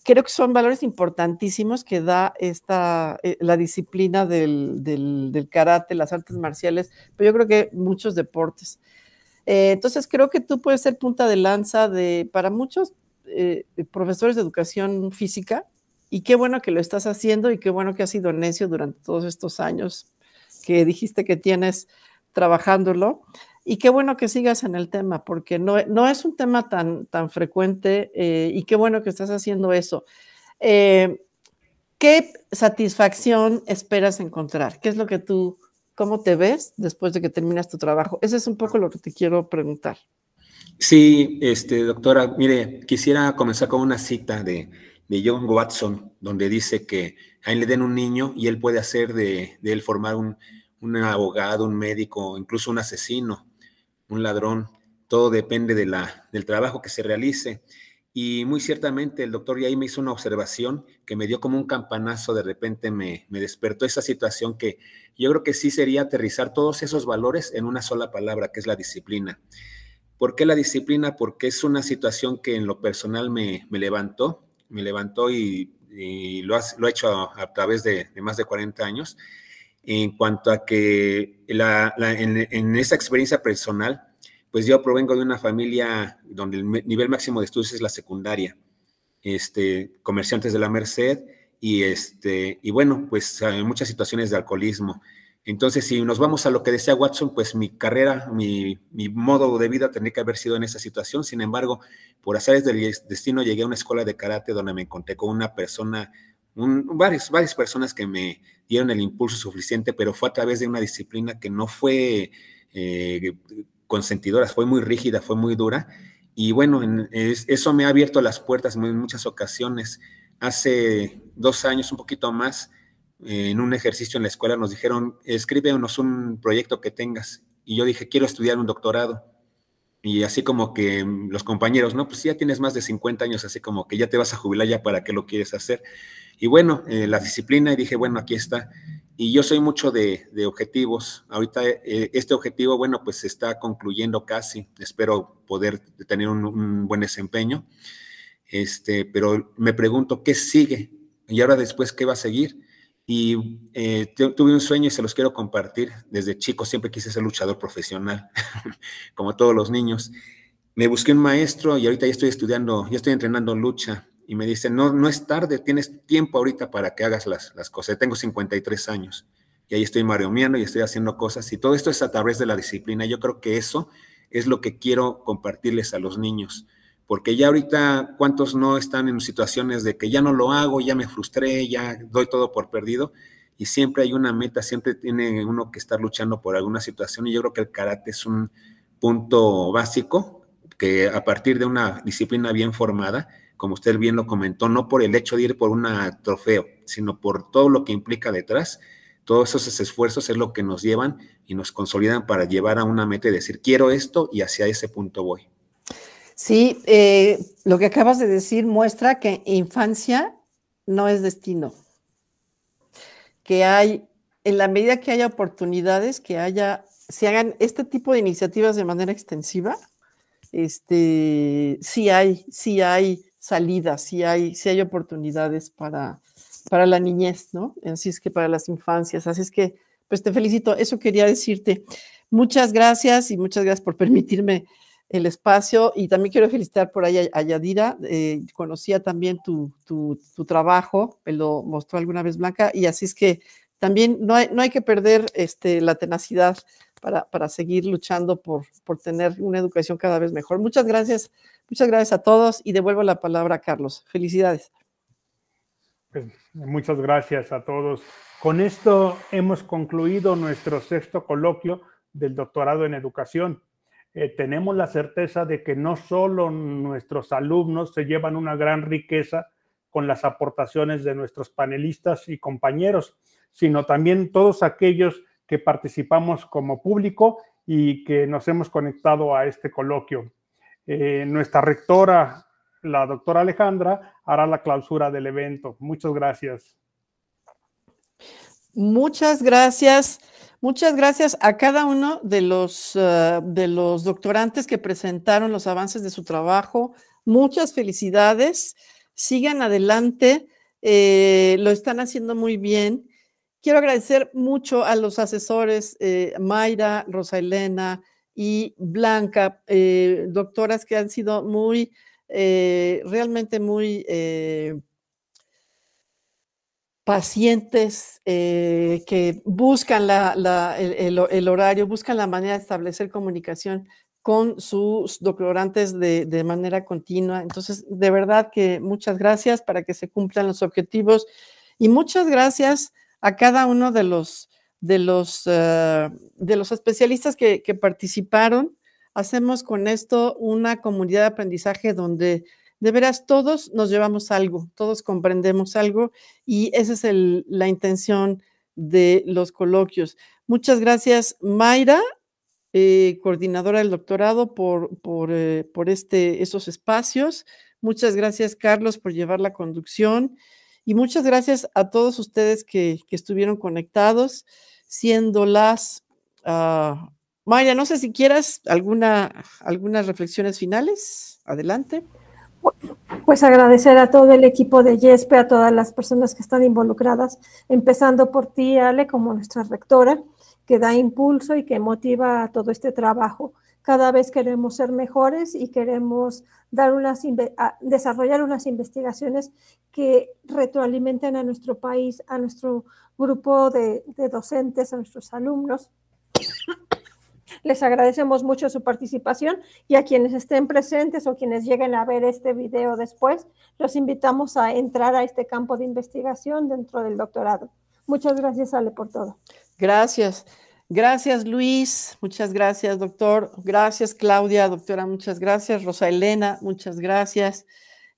B: creo que son valores importantísimos que da esta, eh, la disciplina del, karate, las artes marciales, pero yo creo que muchos deportes. Eh, entonces creo que tú puedes ser punta de lanza de, para muchos eh, profesores de educación física y qué bueno que lo estás haciendo y qué bueno que has sido necio durante todos estos años que dijiste que tienes trabajándolo. Y qué bueno que sigas en el tema, porque no, no es un tema tan, tan frecuente eh, y qué bueno que estás haciendo eso. Eh, ¿Qué satisfacción esperas encontrar? ¿Qué es lo que tú, cómo te ves después de que terminas tu trabajo? Ese es un poco lo que te quiero preguntar.
C: Sí, este, doctora, mire, quisiera comenzar con una cita de, John Watson, donde dice que a él le den un niño y él puede hacer de, él formar un, un abogado, un médico, incluso un asesino un ladrón, todo depende de la, del trabajo que se realice. Y muy ciertamente el doctor ahí me hizo una observación que me dio como un campanazo, de repente me, despertó esa situación que yo creo que sí sería aterrizar todos esos valores en una sola palabra, que es la disciplina. ¿Por qué la disciplina? Porque es una situación que en lo personal me, levantó, me levantó y, lo, has, lo, he hecho a, través de, de más de 40 años en cuanto a que en, esa experiencia personal, pues yo provengo de una familia donde el nivel máximo de estudios es la secundaria, este, comerciantes de la Merced y, este, y bueno, pues hay muchas situaciones de alcoholismo. Entonces, si nos vamos a lo que decía Watson, pues mi carrera, mi, modo de vida tendría que haber sido en esa situación. Sin embargo, por azares del destino llegué a una escuela de karate donde me encontré con una persona, varias personas que me dieron el impulso suficiente, pero fue a través de una disciplina que no fue eh, consentidora, fue muy rígida, fue muy dura. Y bueno, eso me ha abierto las puertas en muchas ocasiones. Hace dos años, un poquito más, en un ejercicio en la escuela nos dijeron, escríbenos un proyecto que tengas. Y yo dije, quiero estudiar un doctorado. Y así como que mm, los compañeros, no, pues ya tienes más de 50 años, así como que ya te vas a jubilar ya para qué lo quieres hacer. Y bueno, eh, la disciplina, y dije, bueno, aquí está. Y yo soy mucho de, objetivos. Ahorita eh, este objetivo, bueno, pues se está concluyendo casi. Espero poder tener un, buen desempeño. Este, pero me pregunto, ¿qué sigue? Y ahora después, ¿qué va a seguir? Y eh, tuve un sueño y se los quiero compartir. Desde chico siempre quise ser luchador profesional, como todos los niños. Me busqué un maestro y ahorita ya estoy estudiando, ya estoy entrenando lucha y me dice, no, no es tarde, tienes tiempo ahorita para que hagas las, las cosas. tengo 53 años y ahí estoy mareomeando y estoy haciendo cosas y todo esto es a través de la disciplina. Yo creo que eso es lo que quiero compartirles a los niños, porque ya ahorita cuántos no están en situaciones de que ya no lo hago, ya me frustré, ya doy todo por perdido y siempre hay una meta, siempre tiene uno que estar luchando por alguna situación y yo creo que el karate es un punto básico que a partir de una disciplina bien formada como usted bien lo comentó, no por el hecho de ir por un trofeo, sino por todo lo que implica detrás. Todos esos esfuerzos es lo que nos llevan y nos consolidan para llevar a una meta y decir, quiero esto y hacia ese punto voy.
B: Sí, eh, lo que acabas de decir muestra que infancia no es destino, que hay, en la medida que haya oportunidades, que haya, se hagan este tipo de iniciativas de manera extensiva, este, sí hay, sí hay salidas, si hay, si hay oportunidades para, para la niñez, ¿no? Así es que para las infancias. Así es que, pues te felicito. Eso quería decirte. Muchas gracias y muchas gracias por permitirme el espacio. Y también quiero felicitar por ahí a Yadira. Eh, conocía también tu, tu, trabajo, me lo mostró alguna vez Blanca. Y así es que también no hay, que perder este, la tenacidad para, seguir luchando por, tener una educación cada vez mejor. Muchas gracias,
A: muchas gracias a todos y devuelvo la palabra a Carlos. Felicidades. Pues, muchas gracias a todos. Con esto hemos concluido nuestro sexto coloquio del doctorado en educación. Eh, tenemos la certeza de que no solo nuestros alumnos se llevan una gran riqueza con las aportaciones de nuestros panelistas y compañeros, sino también todos aquellos que participamos como público y que nos hemos conectado a este coloquio. Eh, nuestra rectora, la doctora Alejandra, hará la clausura del evento. Muchas gracias.
B: Muchas gracias. Muchas gracias a cada uno de los, eh, de los doctorantes que presentaron los avances de su trabajo. Muchas felicidades. Sigan adelante. Eh, lo están haciendo muy bien. Quiero agradecer mucho a los asesores eh, Mayra, Rosa Elena y Blanca, eh, doctoras que han sido muy, eh, realmente muy pacientes que buscan el, horario, buscan la manera de establecer comunicación con sus doctorantes de, de manera continua. Entonces, de verdad que muchas gracias para que se cumplan los objetivos y muchas gracias a cada uno de los, de los, eh, de los especialistas que, participaron. Hacemos con esto una comunidad de aprendizaje donde de veras todos nos llevamos algo, todos comprendemos algo y esa es el, la intención de los coloquios. Muchas gracias, Mayra, eh, coordinadora del doctorado, por, por, eh, por este, esos espacios. Muchas gracias, Carlos, por llevar la conducción. Y muchas gracias a todos ustedes que, estuvieron conectados, siendo las... Ah, Maya, no sé si quieras alguna, algunas reflexiones finales. Adelante.
F: Pues agradecer a todo el equipo de YESPE, a todas las personas que están involucradas, empezando por ti, Ale, como nuestra rectora, que da impulso y que motiva a todo este trabajo cada vez queremos ser mejores y queremos dar unas, desarrollar unas investigaciones que retroalimenten a nuestro país, a nuestro grupo de, de docentes, a nuestros alumnos. Les agradecemos mucho su participación y a quienes estén presentes o quienes lleguen a ver este video después, los invitamos a entrar a este campo de investigación dentro del doctorado. Muchas gracias, Ale, por todo.
B: Gracias. Gracias, Luis. Muchas gracias, doctor. Gracias, Claudia, doctora. Muchas gracias. Rosa Elena, muchas gracias.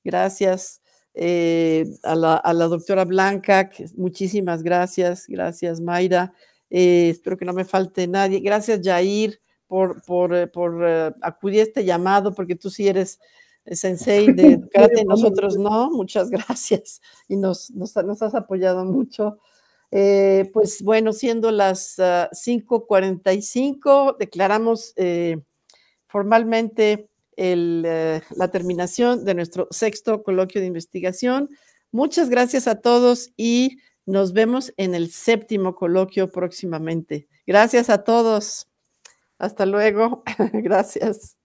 B: Gracias eh, a, la, doctora Blanca. Muchísimas gracias. Gracias, Mayra. Eh, espero que no me falte nadie. Gracias, Jair, por, por, eh, por acudir a este llamado, porque tú sí eres sensei de educarte nosotros no. Muchas gracias. Y nos, nos, nos has apoyado mucho. Eh, pues bueno, siendo las 5.45, ah, declaramos eh, formalmente eh, la terminación de nuestro sexto coloquio de investigación. Muchas gracias a todos y nos vemos en el séptimo coloquio próximamente. Gracias a todos. Hasta luego. gracias.